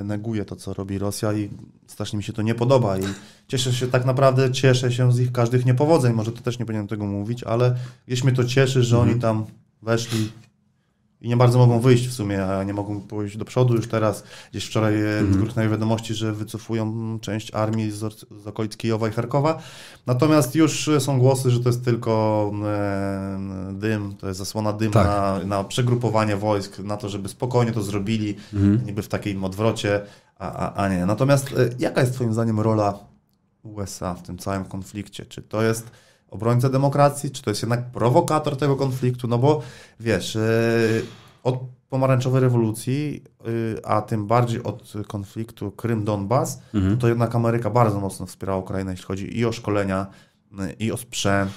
e, neguję to, co robi Rosja i strasznie mi się to nie podoba i cieszę się tak naprawdę, cieszę się z ich każdych niepowodzeń, może to też nie powinienem tego mówić, ale jeśli mnie to cieszy, że mhm. oni tam weszli, i nie bardzo mogą wyjść w sumie, a nie mogą pójść do przodu już teraz. Gdzieś wczoraj mm. wiadomości, że wycofują część armii z, z okolic Kijowa i Charkowa. Natomiast już e, są głosy, że to jest tylko e, dym, to jest zasłona dymna tak. na, na przegrupowanie wojsk, na to, żeby spokojnie to zrobili, mm. niby w takim odwrocie, a, a, a nie. Natomiast e, jaka jest Twoim zdaniem rola USA w tym całym konflikcie? Czy to jest obrońca demokracji, czy to jest jednak prowokator tego konfliktu, no bo wiesz, y, od pomarańczowej rewolucji, y, a tym bardziej od konfliktu Krym-Donbas, mhm. to jednak Ameryka bardzo mocno wspiera Ukrainę, jeśli chodzi i o szkolenia, y, i o sprzęt,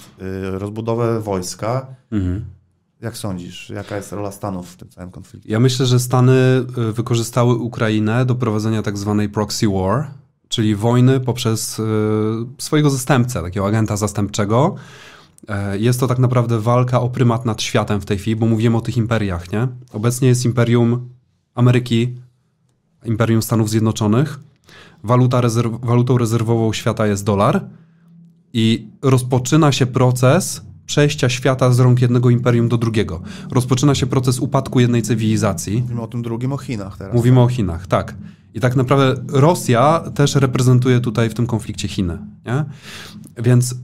rozbudowę wojska. Mhm. Jak sądzisz, jaka jest rola Stanów w tym całym konflikcie? Ja myślę, że Stany wykorzystały Ukrainę do prowadzenia tak zwanej proxy war, czyli wojny poprzez e, swojego zastępcę, takiego agenta zastępczego. E, jest to tak naprawdę walka o prymat nad światem w tej chwili, bo mówimy o tych imperiach, nie? Obecnie jest imperium Ameryki, imperium Stanów Zjednoczonych. Waluta rezerw walutą rezerwową świata jest dolar i rozpoczyna się proces przejścia świata z rąk jednego imperium do drugiego. Rozpoczyna się proces upadku jednej cywilizacji. Mówimy o tym drugim, o Chinach teraz. Mówimy tak? o Chinach, tak. I tak naprawdę Rosja też reprezentuje tutaj w tym konflikcie Chiny. Nie? Więc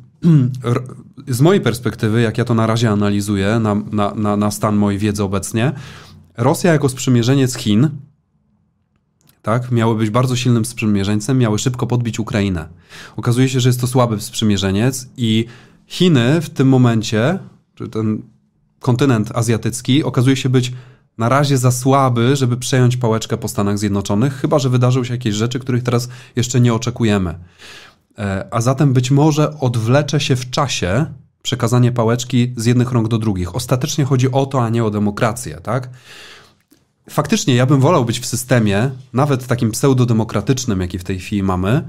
*clears throat* z mojej perspektywy, jak ja to na razie analizuję, na, na, na, na stan mojej wiedzy obecnie, Rosja jako sprzymierzeniec Chin tak? Miały być bardzo silnym sprzymierzeńcem, miały szybko podbić Ukrainę. Okazuje się, że jest to słaby sprzymierzeniec i Chiny w tym momencie, czy ten kontynent azjatycki, okazuje się być na razie za słaby, żeby przejąć pałeczkę po Stanach Zjednoczonych, chyba że wydarzą się jakieś rzeczy, których teraz jeszcze nie oczekujemy. E, a zatem być może odwlecze się w czasie przekazanie pałeczki z jednych rąk do drugich. Ostatecznie chodzi o to, a nie o demokrację, tak? Faktycznie ja bym wolał być w systemie, nawet takim pseudodemokratycznym, jaki w tej chwili mamy,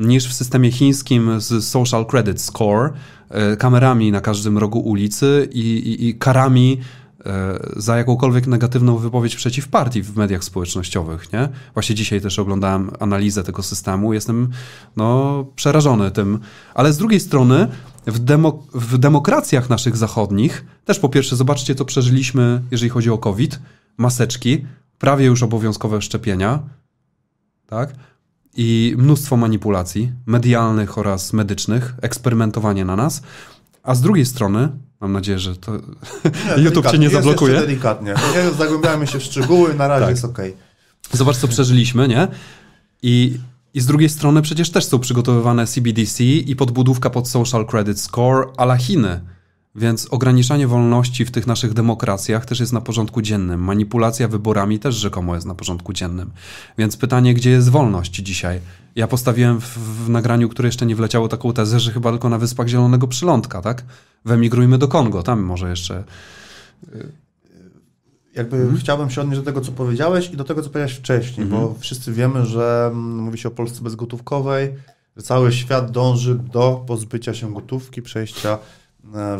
niż w systemie chińskim z Social Credit Score, e, kamerami na każdym rogu ulicy i, i, i karami e, za jakąkolwiek negatywną wypowiedź przeciw partii w mediach społecznościowych. Nie? Właśnie dzisiaj też oglądałem analizę tego systemu, jestem no, przerażony tym. Ale z drugiej strony, w, w demokracjach naszych zachodnich, też po pierwsze, zobaczcie, co przeżyliśmy, jeżeli chodzi o COVID, maseczki, prawie już obowiązkowe szczepienia, tak? i mnóstwo manipulacji medialnych oraz medycznych, eksperymentowanie na nas, a z drugiej strony Mam nadzieję, że to nie, *laughs* YouTube cię nie zablokuje. delikatnie. Nie zagłębiamy się w szczegóły, na razie tak. jest okej. Zobacz, co przeżyliśmy, nie? I, I z drugiej strony przecież też są przygotowywane CBDC i podbudówka pod social credit score a la Chiny. Więc ograniczanie wolności w tych naszych demokracjach też jest na porządku dziennym. Manipulacja wyborami też rzekomo jest na porządku dziennym. Więc pytanie, gdzie jest wolność dzisiaj? Ja postawiłem w, w nagraniu, które jeszcze nie wleciało, taką tezę, że chyba tylko na Wyspach Zielonego Przylądka, tak? Wemigrujmy do Kongo, tam może jeszcze... Y, Jakby hmm? chciałbym się odnieść do tego, co powiedziałeś i do tego, co powiedziałeś wcześniej, hmm. bo mhm. wszyscy wiemy, że mm, mówi się o Polsce bezgotówkowej, że cały świat dąży do pozbycia się gotówki, przejścia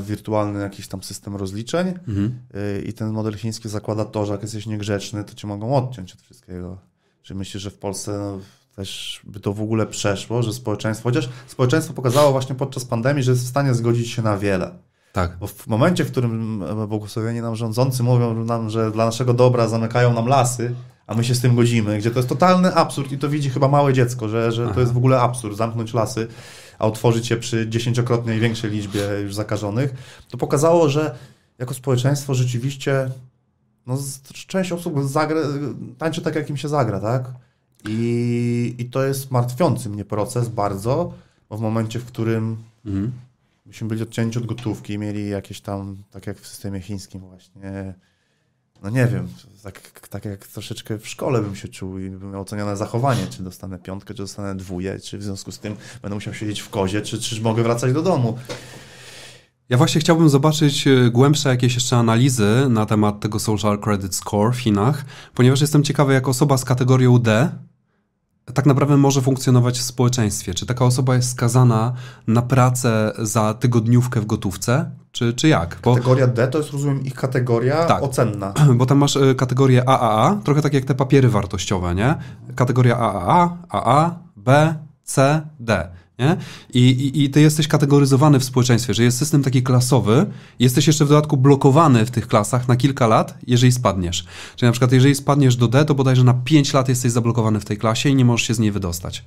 wirtualny jakiś tam system rozliczeń mhm. Y, i ten model chiński zakłada to, że jak jesteś niegrzeczny, to cię mogą odciąć od wszystkiego. Czy myślisz, że w Polsce no, też by to w ogóle przeszło, że społeczeństwo, chociaż społeczeństwo pokazało właśnie podczas pandemii, że jest w stanie zgodzić się na wiele. Tak. Bo w momencie, w którym e, błogosławieni nam rządzący mówią nam, że dla naszego dobra zamykają nam lasy, a my się z tym godzimy, gdzie to jest totalny absurd i to widzi chyba małe dziecko, że, że to jest w ogóle absurd zamknąć lasy a otworzyć je przy dziesięciokrotnej większej liczbie już zakażonych, to pokazało, że jako społeczeństwo rzeczywiście no, część osób zagra, tańczy tak, jak im się zagra, tak? I, I to jest martwiący mnie proces bardzo, bo w momencie, w którym mhm. byśmy byli odcięci od gotówki, mieli jakieś tam, tak jak w systemie chińskim właśnie, no nie wiem, tak, tak jak troszeczkę w szkole bym się czuł i bym miał ocenione zachowanie, czy dostanę piątkę, czy dostanę dwóję, czy w związku z tym będę musiał siedzieć w kozie, czy, czy mogę wracać do domu. Ja właśnie chciałbym zobaczyć e, głębsze jakieś jeszcze analizy na temat tego Social Credit Score w Chinach, ponieważ jestem ciekawy, jak osoba z kategorią D, tak naprawdę może funkcjonować w społeczeństwie? Czy taka osoba jest skazana na pracę za tygodniówkę w gotówce? Czy, czy jak? Bo, kategoria D to jest, rozumiem, ich kategoria tak, ocenna. *clears throat* Bo tam masz y, kategorię AAA, trochę tak jak te papiery wartościowe, nie? Kategoria AAA, AA, B, C, D. Nie? I, i, I ty jesteś kategoryzowany w społeczeństwie, że jest system taki klasowy, jesteś jeszcze w dodatku blokowany w tych klasach na kilka lat, jeżeli spadniesz. Czyli na przykład, jeżeli spadniesz do D, to bodajże na 5 lat jesteś zablokowany w tej klasie i nie możesz się z niej wydostać.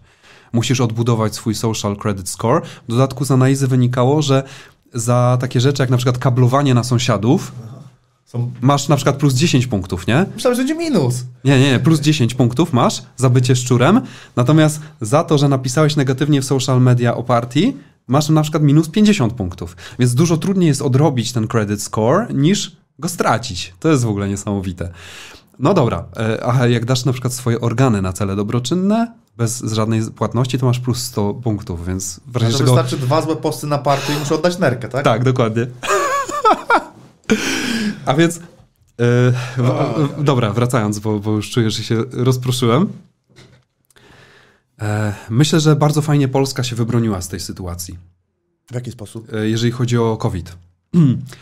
Musisz odbudować swój social credit score. W dodatku z analizy wynikało, że za takie rzeczy jak na przykład kablowanie na sąsiadów, są... Masz na przykład plus 10 punktów, nie? Myślałem, że będzie minus. Nie, nie, nie, plus 10 punktów masz za bycie szczurem, natomiast za to, że napisałeś negatywnie w social media o partii, masz na przykład minus 50 punktów. Więc dużo trudniej jest odrobić ten credit score niż go stracić. To jest w ogóle niesamowite. No dobra, e, a jak dasz na przykład swoje organy na cele dobroczynne, bez żadnej płatności, to masz plus 100 punktów, więc w razie no czego... wystarczy dwa złe posty na party i muszę oddać nerkę, tak? Tak, dokładnie. *laughs* A więc, e, w, w, dobra, wracając, bo, bo, już czuję, że się rozproszyłem. E, myślę, że bardzo fajnie Polska się wybroniła z tej sytuacji. W jaki sposób? E, jeżeli chodzi o COVID. *clears throat*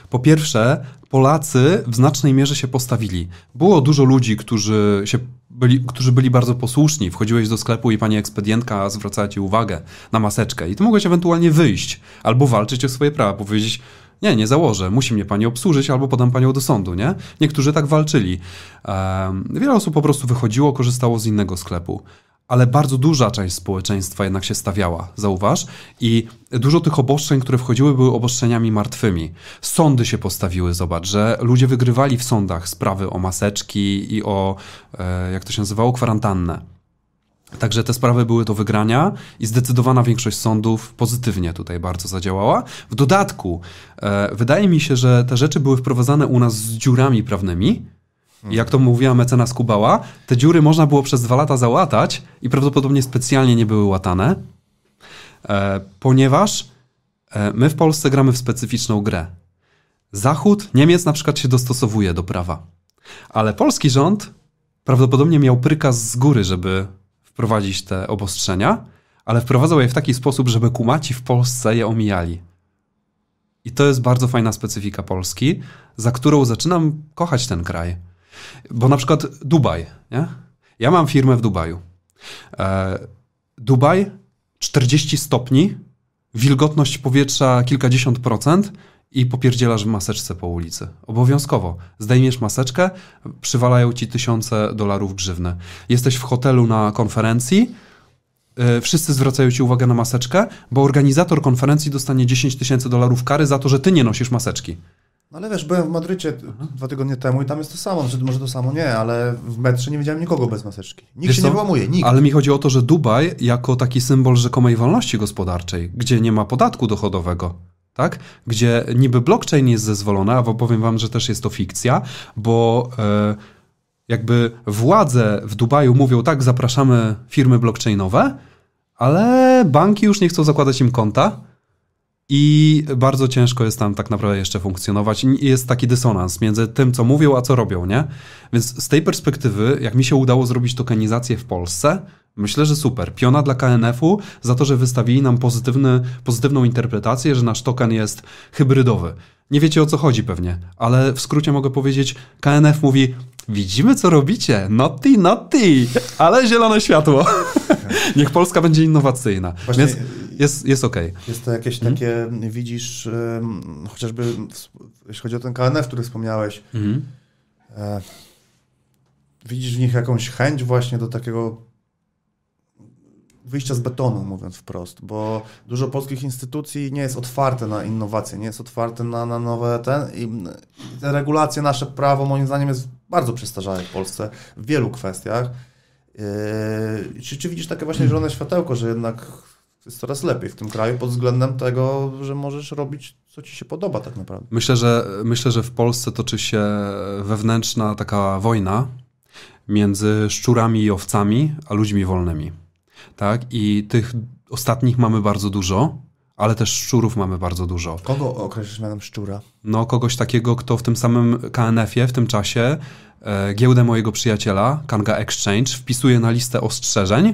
Po pierwsze, Polacy w znacznej mierze się postawili. Było dużo ludzi, którzy się byli, którzy byli bardzo posłuszni. Wchodziłeś do sklepu i pani ekspedientka zwracała ci uwagę na maseczkę i ty mogłeś ewentualnie wyjść albo walczyć o swoje prawa, powiedzieć nie, nie założę, musi mnie pani obsłużyć albo podam panią do sądu, nie? Niektórzy tak walczyli. wiele osób po prostu wychodziło, korzystało z innego sklepu ale bardzo duża część społeczeństwa jednak się stawiała, zauważ. I dużo tych obostrzeń, które wchodziły, były obostrzeniami martwymi. Sądy się postawiły, zobacz, że ludzie wygrywali w sądach sprawy o maseczki i o, e, jak to się nazywało, kwarantannę. Także te sprawy były do wygrania i zdecydowana większość sądów pozytywnie tutaj bardzo zadziałała. W dodatku, e, wydaje mi się, że te rzeczy były wprowadzane u nas z dziurami prawnymi. I jak to mówiła mecenas Kubała, te dziury można było przez dwa lata załatać i prawdopodobnie specjalnie nie były łatane, e, ponieważ e, my w Polsce gramy w specyficzną grę. Zachód, Niemiec na przykład się dostosowuje do prawa, ale polski rząd prawdopodobnie miał prykaz z góry, żeby wprowadzić te obostrzenia, ale wprowadzał je w taki sposób, żeby kumaci w Polsce je omijali. I to jest bardzo fajna specyfika Polski, za którą zaczynam kochać ten kraj. Bo na przykład Dubaj, nie? Ja mam firmę w Dubaju. E, Dubaj 40 stopni, wilgotność powietrza kilkadziesiąt procent, i popierdzielasz w maseczce po ulicy. Obowiązkowo. Zdejmiesz maseczkę, przywalają ci tysiące dolarów grzywny. Jesteś w hotelu na konferencji, yy, wszyscy zwracają ci uwagę na maseczkę, bo organizator konferencji dostanie 10 tysięcy dolarów kary za to, że ty nie nosisz maseczki. No ale wiesz, byłem w Madrycie mhm. dwa tygodnie temu i tam jest to samo, znaczy, może to samo nie, ale w metrze nie widziałem nikogo bez maseczki. Nikt wiesz się co? nie wyłamuje, nikt. Ale mi chodzi o to, że Dubaj jako taki symbol rzekomej wolności gospodarczej, gdzie nie ma podatku dochodowego tak? Gdzie niby blockchain jest zezwolona, a powiem wam, że też jest to fikcja, bo e, jakby władze w Dubaju mówią tak, zapraszamy firmy blockchainowe, ale banki już nie chcą zakładać im konta i bardzo ciężko jest tam tak naprawdę jeszcze funkcjonować. Jest taki dysonans między tym, co mówią, a co robią, nie? Więc z tej perspektywy, jak mi się udało zrobić tokenizację w Polsce, Myślę, że super. Piona dla KNF-u za to, że wystawili nam pozytywny, pozytywną interpretację, że nasz token jest hybrydowy. Nie wiecie o co chodzi pewnie, ale w skrócie mogę powiedzieć, KNF mówi widzimy co robicie, naughty, naughty, ale zielone światło. *laughs* Niech Polska będzie innowacyjna. Właśnie Więc jest, jest okej. Okay. Jest to jakieś mhm. takie, widzisz, um, chociażby jeśli chodzi o ten KNF, który wspomniałeś, mhm. e, widzisz w nich jakąś chęć właśnie do takiego wyjścia z betonu, mówiąc wprost, bo dużo polskich instytucji nie jest otwarte na innowacje, nie jest otwarte na, na nowe ten, i te regulacje, nasze prawo moim zdaniem jest bardzo przestarzałe w Polsce w wielu kwestiach. Yy, czy, czy widzisz takie właśnie zielone światełko, że jednak jest coraz lepiej w tym kraju pod względem tego, że możesz robić, co ci się podoba tak naprawdę. Myślę, że, myślę, że w Polsce toczy się wewnętrzna taka wojna między szczurami i owcami, a ludźmi wolnymi tak? I tych ostatnich mamy bardzo dużo, ale też szczurów mamy bardzo dużo. Kogo określisz mianem szczura? No, kogoś takiego, kto w tym samym KNF-ie, w tym czasie, e, giełdę mojego przyjaciela, Kanga Exchange, wpisuje na listę ostrzeżeń.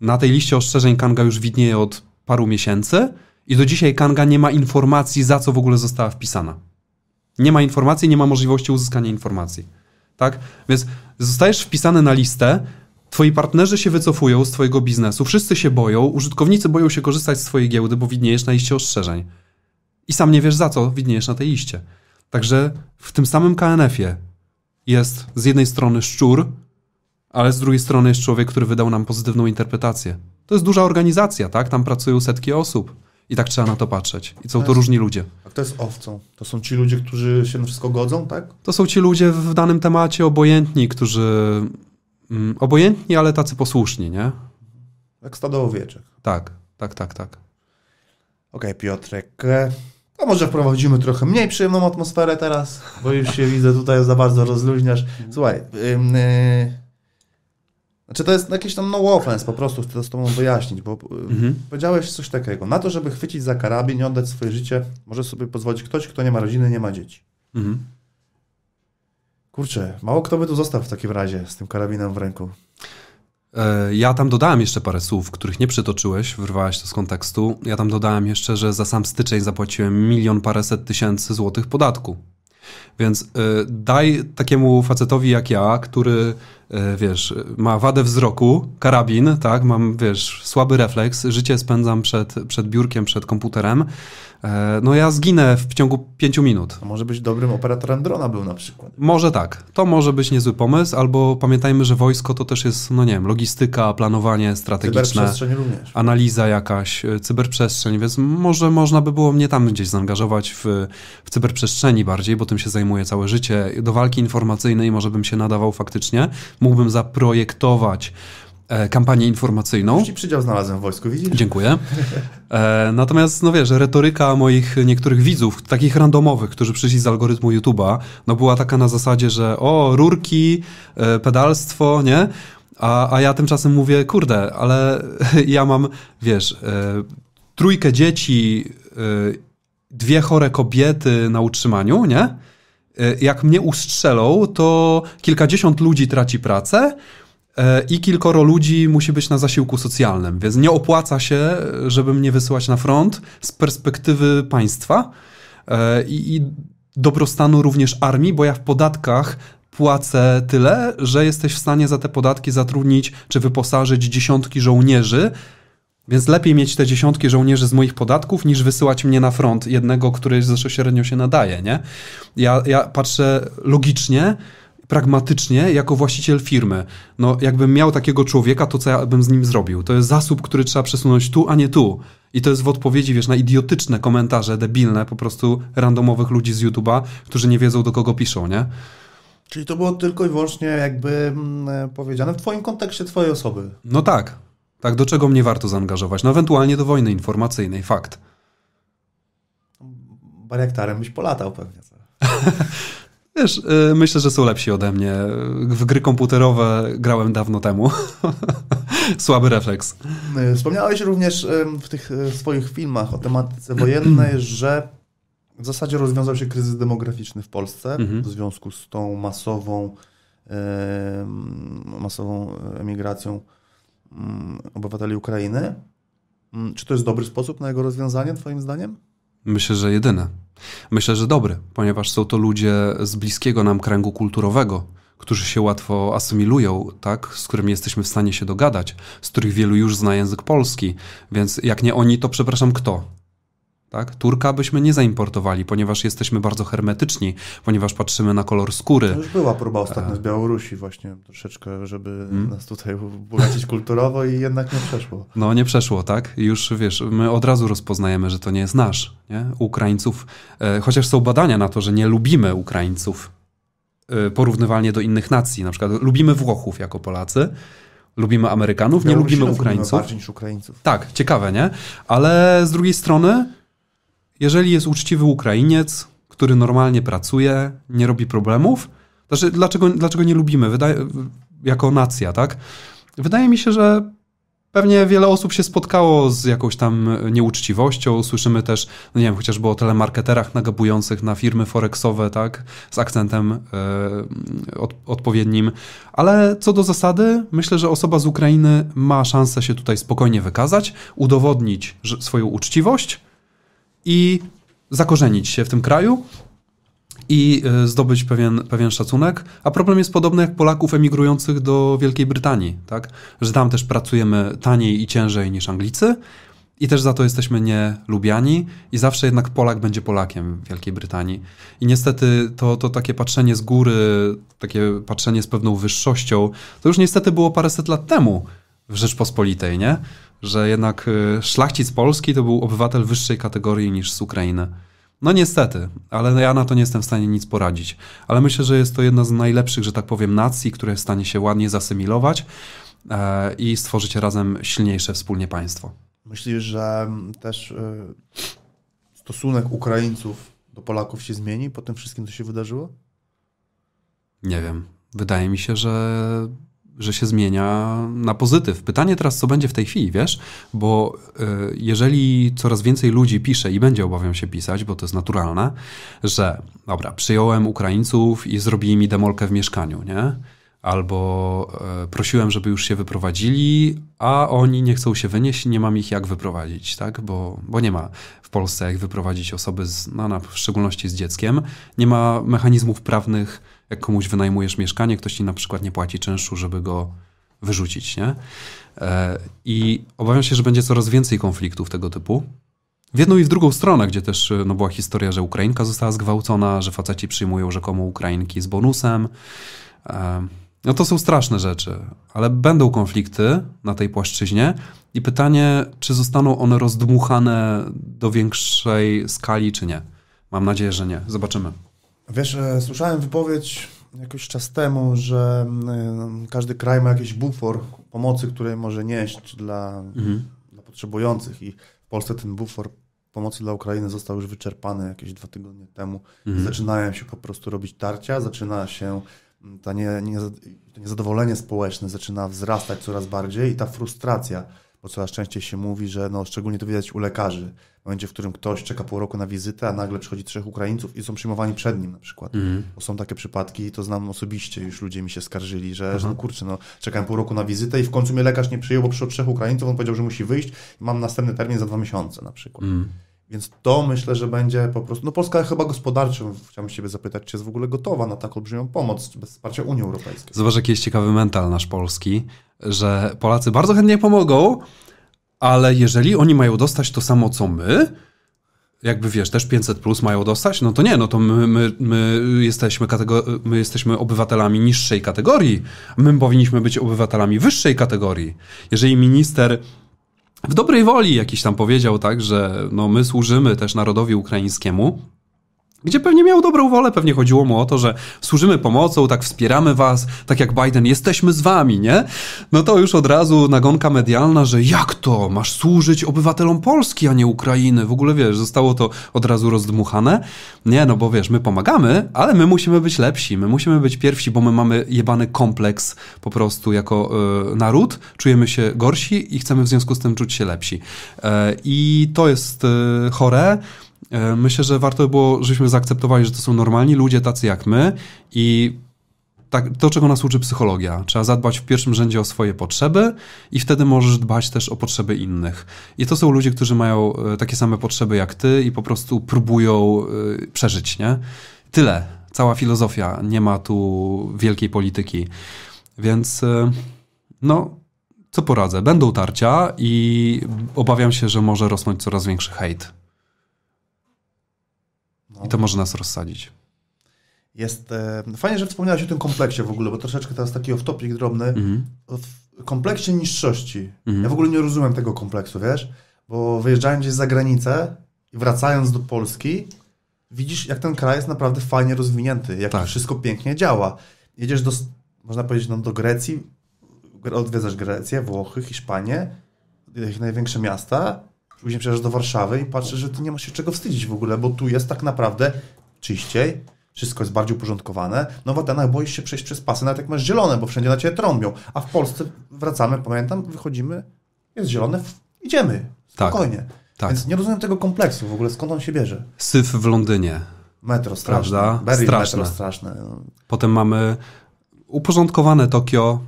Na tej liście ostrzeżeń Kanga już widnieje od paru miesięcy i do dzisiaj Kanga nie ma informacji, za co w ogóle została wpisana. Nie ma informacji, nie ma możliwości uzyskania informacji. Tak? Więc zostajesz wpisany na listę, Twoi partnerzy się wycofują z Twojego biznesu, wszyscy się boją, użytkownicy boją się korzystać z Twojej giełdy, bo widniejesz na liście ostrzeżeń. I sam nie wiesz za co widniejesz na tej liście. Także w tym samym KNF-ie jest z jednej strony szczur, ale z drugiej strony jest człowiek, który wydał nam pozytywną interpretację. To jest duża organizacja, tak? Tam pracują setki osób. I tak trzeba na to patrzeć. I są to, to różni ludzie. A kto jest owcą? To są ci ludzie, którzy się na wszystko godzą, tak? To są ci ludzie w danym temacie obojętni, którzy Mm, obojętni, ale tacy posłuszni, nie? Jak stado owieczek. Tak, tak, tak, tak. Okej, okay, Piotrek. A e, może wprowadzimy trochę mniej przyjemną atmosferę teraz, bo już się widzę tutaj za bardzo rozluźniasz. Słuchaj, ym, y, znaczy to jest jakiś tam no offense, po prostu chcę to z tobą wyjaśnić, bo y, mhm. powiedziałeś coś takiego. Na to, żeby chwycić za karabin i oddać swoje życie, może sobie pozwolić ktoś, kto nie ma rodziny, nie ma dzieci. Mhm. Kurczę, mało kto by tu został w takim razie z tym karabinem w ręku. E, ja tam dodałem jeszcze parę słów, których nie przytoczyłeś, wyrwałeś to z kontekstu. Ja tam dodałem jeszcze, że za sam styczeń zapłaciłem milion paręset tysięcy złotych podatku. Więc e, daj takiemu facetowi jak ja, który E, wiesz, ma wadę wzroku, karabin, tak, mam, wiesz, słaby refleks, życie spędzam przed, przed biurkiem, przed komputerem, e, no ja zginę w ciągu pięciu minut. A może być dobrym operatorem drona był na przykład. Może tak. To może być niezły pomysł, albo pamiętajmy, że wojsko to też jest, no nie wiem, logistyka, planowanie strategiczne. Cyberprzestrzeń również. Analiza jakaś, e, cyberprzestrzeń, więc może można by było mnie tam gdzieś zaangażować w, w cyberprzestrzeni bardziej, bo tym się zajmuję całe życie. Do walki informacyjnej może bym się nadawał faktycznie, mógłbym zaprojektować e, kampanię informacyjną. Już ci przydział znalazłem w wojsku, widzisz? Dziękuję. *laughs* E, natomiast, no wiesz, retoryka moich niektórych widzów, takich randomowych, którzy przyszli z algorytmu YouTube'a, no była taka na zasadzie, że o, rurki, e, pedalstwo, nie? A, a ja tymczasem mówię, kurde, ale *laughs* ja mam, wiesz, trójkę dzieci, dwie chore kobiety na utrzymaniu, nie? E, jak mnie ustrzelą, to kilkadziesiąt ludzi traci pracę e, i kilkoro ludzi musi być na zasiłku socjalnym, więc nie opłaca się, żeby mnie wysyłać na front z perspektywy państwa e, i, i dobrostanu również armii, bo ja w podatkach płacę tyle, że jesteś w stanie za te podatki zatrudnić czy wyposażyć dziesiątki żołnierzy, więc lepiej mieć te dziesiątki żołnierzy z moich podatków, niż wysyłać mnie na front jednego, który zresztą średnio się nadaje, nie? Ja, ja patrzę logicznie, pragmatycznie jako właściciel firmy. No, jakbym miał takiego człowieka, to co ja bym z nim zrobił? To jest zasób, który trzeba przesunąć tu, a nie tu. I to jest w odpowiedzi, wiesz, na idiotyczne komentarze, debilne, po prostu randomowych ludzi z YouTube'a, którzy nie wiedzą, do kogo piszą, nie? Czyli to było tylko i wyłącznie jakby mm, e, powiedziane w twoim kontekście twojej osoby. No tak. Tak, do czego mnie warto zaangażować? No ewentualnie do wojny informacyjnej, fakt. Barektarem byś polatał pewnie. *laughs* Wiesz, y, myślę, że są lepsi ode mnie. W gry komputerowe grałem dawno temu. *laughs* Słaby refleks. Y, wspomniałeś również y, w tych swoich filmach o tematyce wojennej, *clears throat* że w zasadzie rozwiązał się kryzys demograficzny w Polsce mhm. w związku z tą masową, masową emigracją Mm, obywateli Ukrainy. Mm, czy to jest dobry sposób na jego rozwiązanie, Twoim zdaniem? Myślę, że jedyny. Myślę, że dobry, ponieważ są to ludzie z bliskiego nam kręgu kulturowego, którzy się łatwo asymilują, tak, z którymi jesteśmy w stanie się dogadać, z których wielu już zna język polski, więc jak nie oni, to przepraszam, kto? Tak? Turka byśmy nie zaimportowali, ponieważ jesteśmy bardzo hermetyczni, ponieważ patrzymy na kolor skóry. To już była próba e. ostatnio z Białorusi właśnie troszeczkę, żeby hmm? nas tutaj ubogacić kulturowo i jednak nie przeszło. No nie przeszło, tak? Już wiesz, my od razu rozpoznajemy, że to nie jest nasz, nie? Ukraińców. E, chociaż są badania na to, że nie lubimy Ukraińców e, porównywalnie do innych nacji. Na przykład lubimy Włochów jako Polacy, lubimy Amerykanów, nie lubimy Ukraińców. Lubimy bardziej niż Ukraińców. Tak, ciekawe, nie? Ale z drugiej strony jeżeli jest uczciwy Ukrainiec, który normalnie pracuje, nie robi problemów, znaczy, dlaczego, dlaczego nie lubimy Wydaje, jako nacja, tak? Wydaje mi się, że pewnie wiele osób się spotkało z jakąś tam nieuczciwością. Słyszymy też, no nie wiem, chociażby o telemarketerach nagabujących na firmy forexowe, tak? Z akcentem e, od, odpowiednim. Ale co do zasady, myślę, że osoba z Ukrainy ma szansę się tutaj spokojnie wykazać, udowodnić swoją uczciwość i zakorzenić się w tym kraju i e, zdobyć pewien, pewien szacunek. A problem jest podobny jak Polaków emigrujących do Wielkiej Brytanii, tak? że tam też pracujemy taniej i ciężej niż Anglicy. I też za to jesteśmy nielubiani i zawsze jednak Polak będzie Polakiem w Wielkiej Brytanii. I niestety to, to takie patrzenie z góry, takie patrzenie z pewną wyższością, to już niestety było paręset lat temu w Rzeczpospolitej, nie? że jednak y, szlachcic polski to był obywatel wyższej kategorii niż z Ukrainy. No niestety, ale ja na to nie jestem w stanie nic poradzić. Ale myślę, że jest to jedna z najlepszych, że tak powiem, nacji, które jest w stanie się ładnie zasymilować e, i stworzyć razem silniejsze wspólnie państwo. Myślisz, że mm, też y, stosunek Ukraińców do Polaków się zmieni po tym wszystkim, co się wydarzyło? Nie wiem. Wydaje mi się, że że się zmienia na pozytyw. Pytanie teraz, co będzie w tej chwili, wiesz? Bo y, jeżeli coraz więcej ludzi pisze i będzie, obawiam się, pisać, bo to jest naturalne, że dobra, przyjąłem Ukraińców i zrobili mi demolkę w mieszkaniu, nie? Albo y, prosiłem, żeby już się wyprowadzili, a oni nie chcą się wynieść i nie mam ich jak wyprowadzić, tak? Bo, bo nie ma w Polsce jak wyprowadzić osoby, z, no, na, w szczególności z dzieckiem. Nie ma mechanizmów prawnych, jak komuś wynajmujesz mieszkanie, ktoś ci na przykład nie płaci czynszu, żeby go wyrzucić, nie? E, I obawiam się, że będzie coraz więcej konfliktów tego typu. W jedną i w drugą stronę, gdzie też e, no, była historia, że Ukrainka została zgwałcona, że faceci przyjmują rzekomo Ukrainki z bonusem. E, no to są straszne rzeczy, ale będą konflikty na tej płaszczyźnie i pytanie, czy zostaną one rozdmuchane do większej skali, czy nie. Mam nadzieję, że nie. Zobaczymy. Wiesz, e, słyszałem wypowiedź jakiś czas temu, że mm, e, każdy kraj ma jakiś bufor pomocy, której może nieść dla, mhm. dla potrzebujących i w Polsce ten bufor pomocy dla Ukrainy został już wyczerpany jakieś dwa tygodnie temu. Mhm. Zaczynają się po prostu robić tarcia, zaczyna się mm, ta nie, nie, to niezadowolenie społeczne zaczyna wzrastać coraz bardziej i ta frustracja, bo coraz częściej się mówi, że no, szczególnie to widać u lekarzy, w momencie, w którym ktoś czeka pół roku na wizytę, a nagle przychodzi trzech Ukraińców i są przyjmowani przed nim na przykład. Mhm. Bo są takie przypadki, to znam osobiście, już ludzie mi się skarżyli, że, że no kurczę, no czekałem pół roku na wizytę i w końcu mnie lekarz nie przyjął, bo przyszło trzech Ukraińców, on powiedział, że musi wyjść mam następny termin za dwa miesiące na przykład. Mhm. Więc to myślę, że będzie po prostu. No Polska chyba gospodarczo, chciałbym Ciebie zapytać, czy jest w ogóle gotowa na tak olbrzymią pomoc bez wsparcia Unii Europejskiej? Zobacz, jaki jest ciekawy mental nasz polski, że Polacy bardzo chętnie pomogą, ale jeżeli oni mają dostać to samo, co my, jakby wiesz, też 500 plus mają dostać, no to nie, no to my, my, my jesteśmy, kategor- my jesteśmy obywatelami niższej kategorii, my powinniśmy być obywatelami wyższej kategorii. Jeżeli minister w dobrej woli jakiś tam powiedział, tak, że no my służymy też narodowi ukraińskiemu, gdzie pewnie miał dobrą wolę, pewnie chodziło mu o to, że służymy pomocą, tak wspieramy was, tak jak Biden, jesteśmy z wami, nie? No to już od razu nagonka medialna, że jak to, masz służyć obywatelom Polski, a nie Ukrainy, w ogóle wiesz, zostało to od razu rozdmuchane. Nie, no bo wiesz, my pomagamy, ale my musimy być lepsi, my musimy być pierwsi, bo my mamy jebany kompleks po prostu jako y, naród, czujemy się gorsi i chcemy w związku z tym czuć się lepsi. Y, I to jest y, chore, E, myślę, że warto by było, żebyśmy zaakceptowali, że to są normalni ludzie, tacy jak my i tak, to, czego nas uczy psychologia. Trzeba zadbać w pierwszym rzędzie o swoje potrzeby i wtedy możesz dbać też o potrzeby innych. I to są ludzie, którzy mają e, takie same potrzeby jak ty i po prostu próbują e, przeżyć, nie? Tyle. Cała filozofia. Nie ma tu wielkiej polityki. Więc no, co poradzę? Będą tarcia i obawiam się, że może rosnąć coraz większy hejt. I to może nas rozsadzić. Jest, e, fajnie, że wspomniałeś o tym kompleksie w ogóle, bo troszeczkę teraz taki off-topic drobny. Mhm. W kompleksie niższości. Mhm. Ja w ogóle nie rozumiem tego kompleksu, wiesz? Bo wyjeżdżając gdzieś za granicę i wracając do Polski, widzisz, jak ten kraj jest naprawdę fajnie rozwinięty, jak tak. wszystko pięknie działa. Jedziesz do, można powiedzieć, no, do Grecji, odwiedzasz Grecję, Włochy, Hiszpanię, ich największe miasta Później przyjeżdżasz do Warszawy i patrzysz, że ty nie masz się czego wstydzić w ogóle, bo tu jest tak naprawdę czyściej, wszystko jest bardziej uporządkowane. No w Atenach boisz się przejść przez pasy, nawet jak masz zielone, bo wszędzie na ciebie trąbią. A w Polsce wracamy, pamiętam, wychodzimy, jest zielone, idziemy, tak. spokojnie. Tak, tak. Więc nie rozumiem tego kompleksu w ogóle, skąd on się bierze. Syf w Londynie. Metro straszne. Berlin, straszne. Metro straszne. No. Potem mamy uporządkowane Tokio.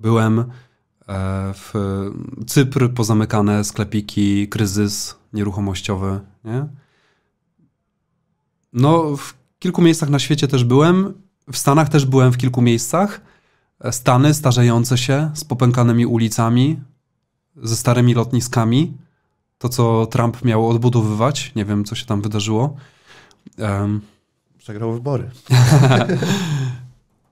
Byłem E, w Cypr pozamykane sklepiki, kryzys nieruchomościowy, nie? No, w kilku miejscach na świecie też byłem, w Stanach też byłem w kilku miejscach. E, Stany starzejące się, z popękanymi ulicami, ze starymi lotniskami. To, co Trump miał odbudowywać, nie wiem, co się tam wydarzyło. Um, Przegrał wybory. *laughs*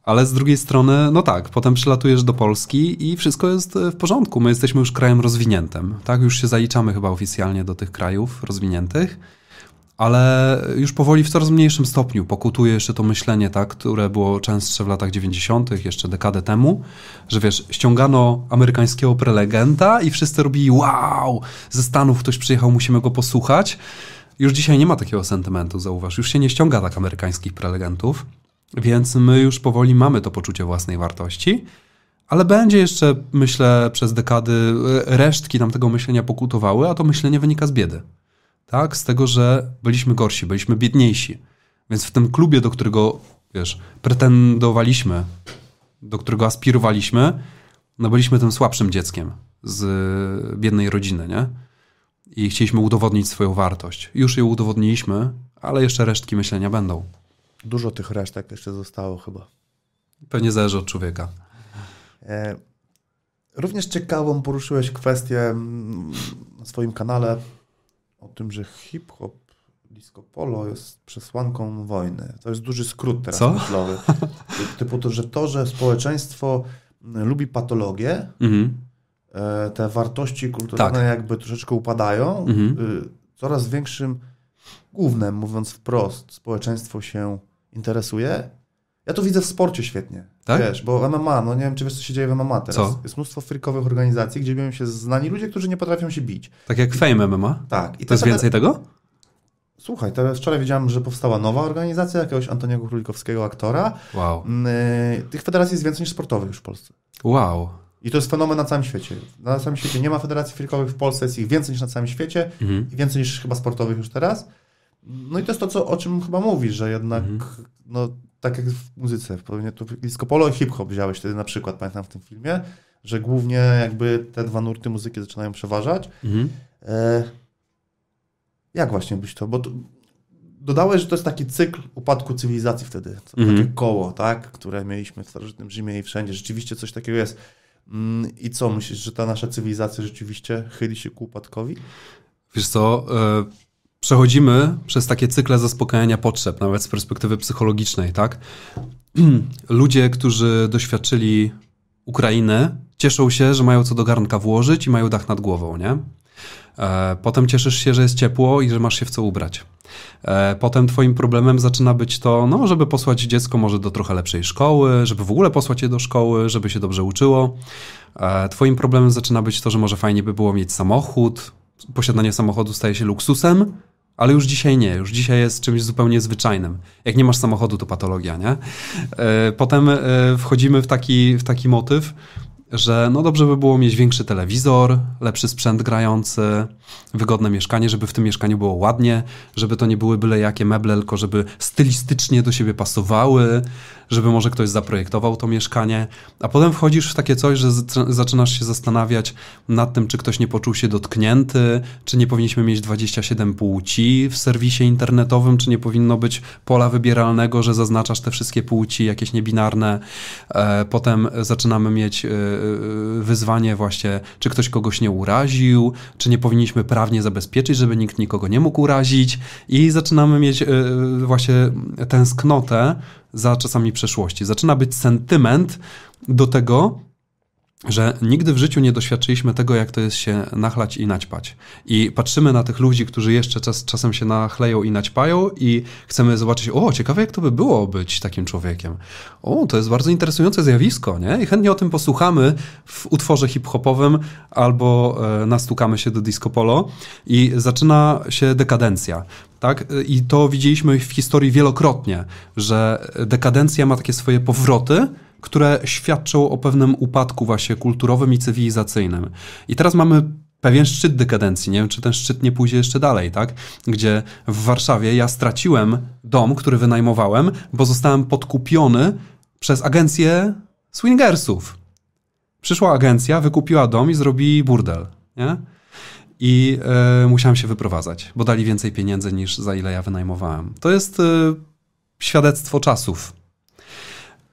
Ale z drugiej strony, no tak, potem przylatujesz do Polski i wszystko jest e, w porządku. My jesteśmy już krajem rozwiniętym, tak? Już się zaliczamy chyba oficjalnie do tych krajów rozwiniętych, ale już powoli w coraz mniejszym stopniu pokutuje jeszcze to myślenie, tak, które było częstsze w latach 90., jeszcze dekadę temu, że wiesz, ściągano amerykańskiego prelegenta i wszyscy robili wow, ze Stanów ktoś przyjechał, musimy go posłuchać. Już dzisiaj nie ma takiego sentymentu, zauważ. Już się nie ściąga tak amerykańskich prelegentów więc my już powoli mamy to poczucie własnej wartości, ale będzie jeszcze, myślę, przez dekady e, resztki tego myślenia pokutowały, a to myślenie wynika z biedy. Tak? Z tego, że byliśmy gorsi, byliśmy biedniejsi. Więc w tym klubie, do którego, wiesz, pretendowaliśmy, do którego aspirowaliśmy, no byliśmy tym słabszym dzieckiem z e, biednej rodziny, nie? I chcieliśmy udowodnić swoją wartość. Już ją udowodniliśmy, ale jeszcze resztki myślenia będą. Dużo tych resztek jeszcze zostało chyba. Pewnie zależy od człowieka. E, również ciekawą poruszyłeś kwestię mm, na swoim kanale o tym, że hip-hop, disco polo jest przesłanką wojny. To jest duży skrót teraz Co? myślowy. *laughs* Typu to, że to, że społeczeństwo mm, lubi patologię, mhm. E, te wartości kulturalne tak. jakby troszeczkę upadają, mhm. Y, coraz większym głównym, mówiąc wprost, społeczeństwo się interesuje. Ja to widzę w sporcie świetnie. Tak? Wiesz, bo MMA, no nie wiem, czy wiesz, co się dzieje w MMA teraz. Co? Jest mnóstwo frikowych organizacji, gdzie biją się znani ludzie, którzy nie potrafią się bić. Tak jak I... Fame MMA? Tak. I to, jest więcej tego? Słuchaj, teraz wczoraj widziałem, że powstała nowa organizacja jakiegoś Antoniego Królikowskiego aktora. Wow. Mm, y, tych federacji jest więcej niż sportowych już w Polsce. Wow. I to jest fenomen na całym świecie. Na całym świecie nie ma federacji frikowych w Polsce, jest ich więcej niż na całym świecie mhm. i więcej niż chyba sportowych już teraz. No i to jest to, co, o czym chyba mówisz, że jednak, mhm. no tak jak w muzyce, pewnie to disco polo i hip-hop wziąłeś wtedy na przykład, pamiętam w tym filmie, że głównie jakby te dwa nurty muzyki zaczynają przeważać. Mhm. E, jak właśnie byś to, bo to, dodałeś, że to jest taki cykl upadku cywilizacji wtedy, to mhm. takie koło, tak, które mieliśmy w starożytnym Rzymie i wszędzie, rzeczywiście coś takiego jest. Mm, I co, myślisz, że ta nasza cywilizacja rzeczywiście chyli się ku upadkowi? Wiesz co, e, przechodzimy przez takie cykle zaspokajania potrzeb, nawet z perspektywy psychologicznej, tak? *clears throat* Ludzie, którzy doświadczyli Ukrainy, cieszą się, że mają co do garnka włożyć i mają dach nad głową, nie? E, potem cieszysz się, że jest ciepło i że masz się w co ubrać. E, potem twoim problemem zaczyna być to, no, żeby posłać dziecko może do trochę lepszej szkoły, żeby w ogóle posłać je do szkoły, żeby się dobrze uczyło. E, twoim problemem zaczyna być to, że może fajnie by było mieć samochód. Posiadanie samochodu staje się luksusem, ale już dzisiaj nie, już dzisiaj jest czymś zupełnie zwyczajnym. Jak nie masz samochodu, to patologia, nie? E, potem e, wchodzimy w taki, w taki motyw, że no dobrze by było mieć większy telewizor, lepszy sprzęt grający, wygodne mieszkanie, żeby w tym mieszkaniu było ładnie, żeby to nie były byle jakie meble, tylko żeby stylistycznie do siebie pasowały, żeby może ktoś zaprojektował to mieszkanie. A potem wchodzisz w takie coś, że zaczynasz się zastanawiać nad tym, czy ktoś nie poczuł się dotknięty, czy nie powinniśmy mieć 27 płci w serwisie internetowym, czy nie powinno być pola wybieralnego, że zaznaczasz te wszystkie płci, jakieś niebinarne. E, potem zaczynamy mieć e, Y, wyzwanie właśnie, czy ktoś kogoś nie uraził, czy nie powinniśmy prawnie zabezpieczyć, żeby nikt nikogo nie mógł urazić i zaczynamy mieć y, właśnie tęsknotę za czasami przeszłości. Zaczyna być sentyment do tego, że nigdy w życiu nie doświadczyliśmy tego, jak to jest się nachlać i naćpać. I patrzymy na tych ludzi, którzy jeszcze czas, czasem się nachleją i naćpają i chcemy zobaczyć, o, ciekawe jak to by było być takim człowiekiem. O, to jest bardzo interesujące zjawisko, nie? I chętnie o tym posłuchamy w utworze hip-hopowym albo e, nastukamy się do disco polo i zaczyna się dekadencja. Tak? I to widzieliśmy w historii wielokrotnie, że dekadencja ma takie swoje powroty, które świadczą o pewnym upadku właśnie kulturowym i cywilizacyjnym. I teraz mamy pewien szczyt dekadencji. Nie wiem, czy ten szczyt nie pójdzie jeszcze dalej, tak? Gdzie w Warszawie ja straciłem dom, który wynajmowałem, bo zostałem podkupiony przez agencję swingersów. Przyszła agencja, wykupiła dom i zrobi burdel, nie? I e, musiałem się wyprowadzać, bo dali więcej pieniędzy niż za ile ja wynajmowałem. To jest e, świadectwo czasów.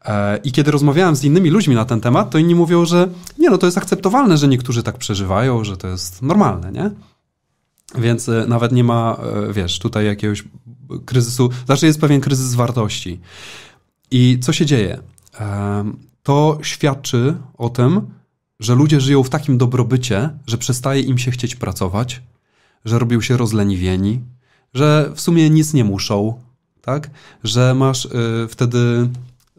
E, I kiedy rozmawiałem z innymi ludźmi na ten temat, to inni mówią, że nie, no to jest akceptowalne, że niektórzy tak przeżywają, że to jest normalne, nie? Więc e, nawet nie ma, e, wiesz, tutaj jakiegoś kryzysu. Znaczy jest pewien kryzys wartości. I co się dzieje? To świadczy o tym, że ludzie żyją w takim dobrobycie, że przestaje im się chcieć pracować, że robią się rozleniwieni, że w sumie nic nie muszą, tak? Że masz wtedy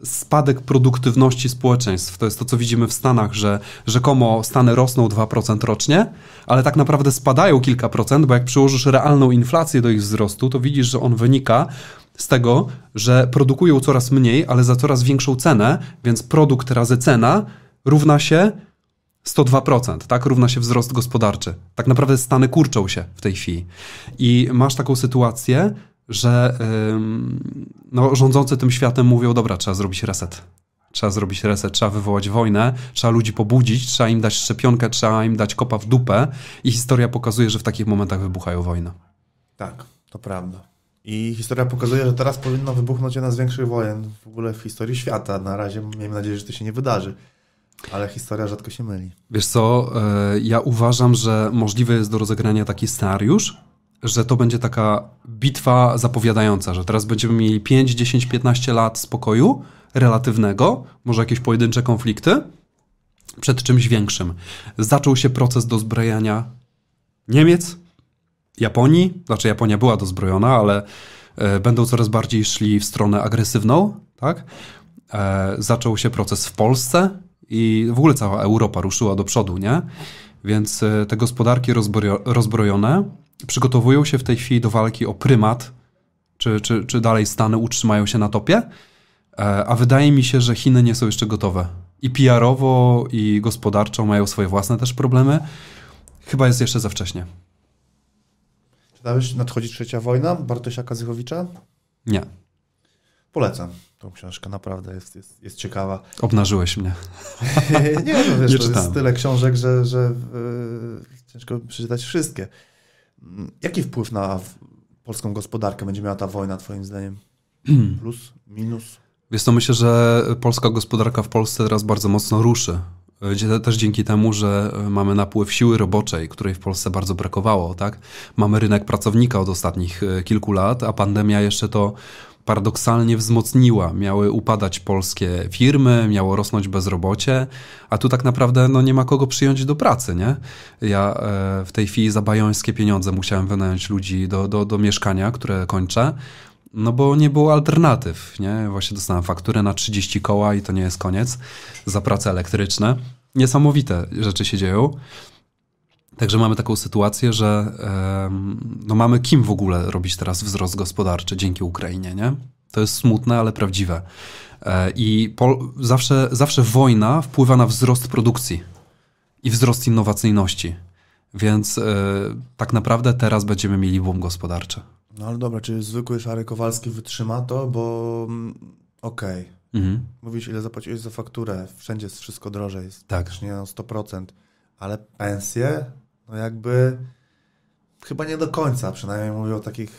spadek produktywności społeczeństw. To jest to, co widzimy w Stanach, że rzekomo Stany rosną 2% rocznie, ale tak naprawdę spadają kilka procent, bo jak przyłożysz realną inflację do ich wzrostu, to widzisz, że on wynika z tego, że produkują coraz mniej, ale za coraz większą cenę, więc produkt razy cena równa się 102%, tak? Równa się wzrost gospodarczy. Tak naprawdę Stany kurczą się w tej chwili. I masz taką sytuację, że no, rządzący tym światem mówią, dobra, trzeba zrobić reset. Trzeba zrobić reset, trzeba wywołać wojnę, trzeba ludzi pobudzić, trzeba im dać szczepionkę, trzeba im dać kopa w dupę i historia pokazuje, że w takich momentach wybuchają wojny. Tak, to prawda. I historia pokazuje, że teraz powinno wybuchnąć jedna z większych wojen w ogóle w historii świata. Na razie miejmy nadzieję, że to się nie wydarzy. Ale historia rzadko się myli. Wiesz co, e, ja uważam, że możliwy jest do rozegrania taki scenariusz, że to będzie taka bitwa zapowiadająca, że teraz będziemy mieli 5, 10, 15 lat spokoju relatywnego, może jakieś pojedyncze konflikty, przed czymś większym. Zaczął się proces dozbrojania Niemiec, Japonii, znaczy Japonia była dozbrojona, ale e, będą coraz bardziej szli w stronę agresywną, tak? E, zaczął się proces w Polsce i w ogóle cała Europa ruszyła do przodu, nie? Więc e, te gospodarki rozbrojone przygotowują się w tej chwili do walki o prymat, czy, czy, czy dalej Stany utrzymają się na topie, e, a wydaje mi się, że Chiny nie są jeszcze gotowe. I PR-owo, i gospodarczo mają swoje własne też problemy. Chyba jest jeszcze za wcześnie. Czytałeś Nadchodzi trzecia wojna Bartosia Kazychowicza? Nie. Polecam tą książkę, naprawdę jest, jest, jest ciekawa. Obnażyłeś mnie. *laughs* nie, no wiesz, nie to jest tyle książek, że, że yy, ciężko przeczytać wszystkie. Jaki wpływ na polską gospodarkę będzie miała ta wojna, Twoim zdaniem? Hmm. Plus, minus? Więc to myślę, że polska gospodarka w Polsce teraz bardzo mocno ruszy. Też dzięki temu, że e, mamy napływ siły roboczej, której w Polsce bardzo brakowało, tak? Mamy rynek pracownika od ostatnich e, kilku lat, a pandemia jeszcze to paradoksalnie wzmocniła. Miały upadać polskie firmy, miało rosnąć bezrobocie, a tu tak naprawdę no, nie ma kogo przyjąć do pracy, nie? Ja e, w tej chwili za bajońskie pieniądze musiałem wynająć ludzi do, do, do mieszkania, które kończę, no bo nie było alternatyw, nie? Właśnie dostałem fakturę na 30 koła i to nie jest koniec za prace elektryczne. Niesamowite rzeczy się dzieją. Także mamy taką sytuację, że no mamy kim w ogóle robić teraz wzrost gospodarczy dzięki Ukrainie, nie? To jest smutne, ale prawdziwe. E, I zawsze, zawsze wojna wpływa na wzrost produkcji i wzrost innowacyjności. Więc e, tak naprawdę teraz będziemy mieli boom gospodarczy. No ale dobra, czy zwykły szary Kowalski wytrzyma to, bo mm, okej. Okay. Mhm. Mówisz, ile zapłaciłeś za fakturę, wszędzie jest wszystko drożej, jest tak. nie 100%, ale pensje no jakby mhm. chyba nie do końca, przynajmniej mówię o takich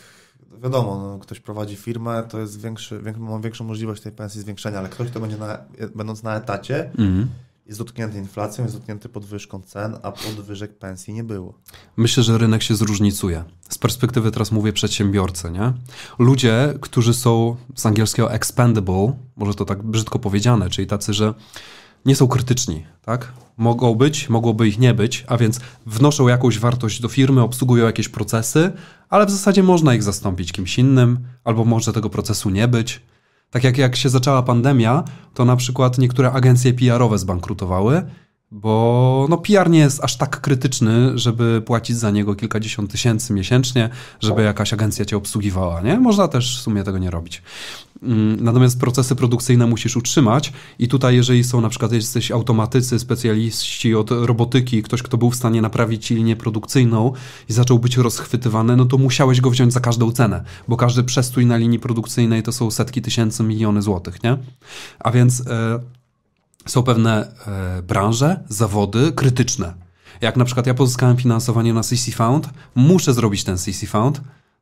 wiadomo, no, ktoś prowadzi firmę, to jest większy, większy, ma większą możliwość tej pensji zwiększenia, ale ktoś, kto będzie na, będąc na etacie, mm. jest dotknięty inflacją, jest dotknięty podwyżką cen, a podwyżek pensji nie było. Myślę, że rynek się zróżnicuje. Z perspektywy teraz mówię przedsiębiorcy, nie? Ludzie, którzy są z angielskiego expendable, może to tak brzydko powiedziane, czyli tacy, że nie są krytyczni, tak? Mogą być, mogłoby ich nie być, a więc wnoszą jakąś wartość do firmy, obsługują jakieś procesy, ale w zasadzie można ich zastąpić kimś innym, albo może tego procesu nie być. Tak jak jak się zaczęła pandemia, to na przykład niektóre agencje PR-owe zbankrutowały, bo no PR nie jest aż tak krytyczny, żeby płacić za niego kilkadziesiąt tysięcy miesięcznie, żeby jakaś agencja cię obsługiwała, nie? Można też w sumie tego nie robić. Mm, natomiast procesy produkcyjne musisz utrzymać i tutaj jeżeli są na przykład jesteś automatycy, specjaliści od robotyki, ktoś kto był w stanie naprawić linię produkcyjną i zaczął być rozchwytywany, no to musiałeś go wziąć za każdą cenę, bo każdy przestój na linii produkcyjnej to są setki tysięcy, miliony złotych, nie? A więc y, są pewne y, branże, zawody krytyczne. Jak na przykład ja pozyskałem finansowanie na CC Found, muszę zrobić ten CC Found,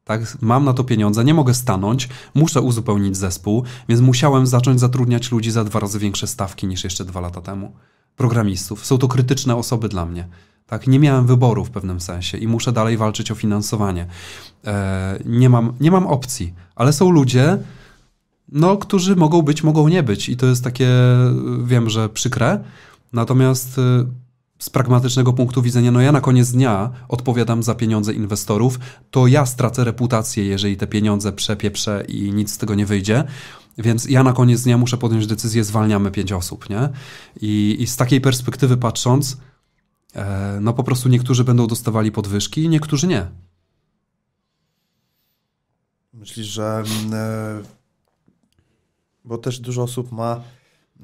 tak? Mam na to pieniądze, nie mogę stanąć, muszę uzupełnić zespół, więc musiałem zacząć zatrudniać ludzi za dwa razy większe stawki niż jeszcze dwa lata temu. Programistów. Są to krytyczne osoby dla mnie. Tak, nie miałem wyboru w pewnym sensie i muszę dalej walczyć o finansowanie. E, nie, mam, nie mam opcji, ale są ludzie, no, którzy mogą być, mogą nie być. I to jest takie, wiem, że przykre. Natomiast y, z pragmatycznego punktu widzenia, no ja na koniec dnia odpowiadam za pieniądze inwestorów, to ja stracę reputację, jeżeli te pieniądze przepieprzę i nic z tego nie wyjdzie. Więc ja na koniec dnia muszę podjąć decyzję, zwalniamy pięć osób, nie? I, i z takiej perspektywy patrząc, e, no po prostu niektórzy będą dostawali podwyżki, niektórzy nie. Myślisz, że. Mm, e, bo też dużo osób ma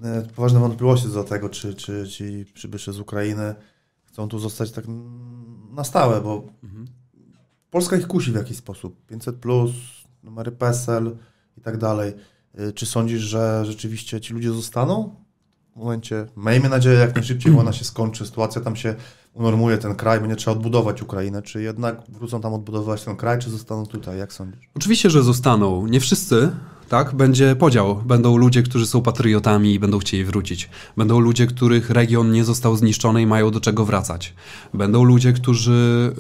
E, poważne wątpliwości do tego, czy, czy ci przybysze z Ukrainy chcą tu zostać tak na stałe, bo mhm. Polska ich kusi w jakiś sposób. 500, plus, numery PESEL i tak dalej. E, czy sądzisz, że rzeczywiście ci ludzie zostaną? W momencie, miejmy nadzieję, jak najszybciej, ona się skończy, sytuacja tam się unormuje ten kraj, będzie trzeba odbudować Ukrainę. Czy jednak wrócą tam odbudować ten kraj, czy zostaną tutaj? Jak sądzisz? Oczywiście, że zostaną. Nie wszyscy, tak? Będzie podział. Będą ludzie, którzy są patriotami i będą chcieli wrócić. Będą ludzie, których region nie został zniszczony i mają do czego wracać. Będą ludzie, którzy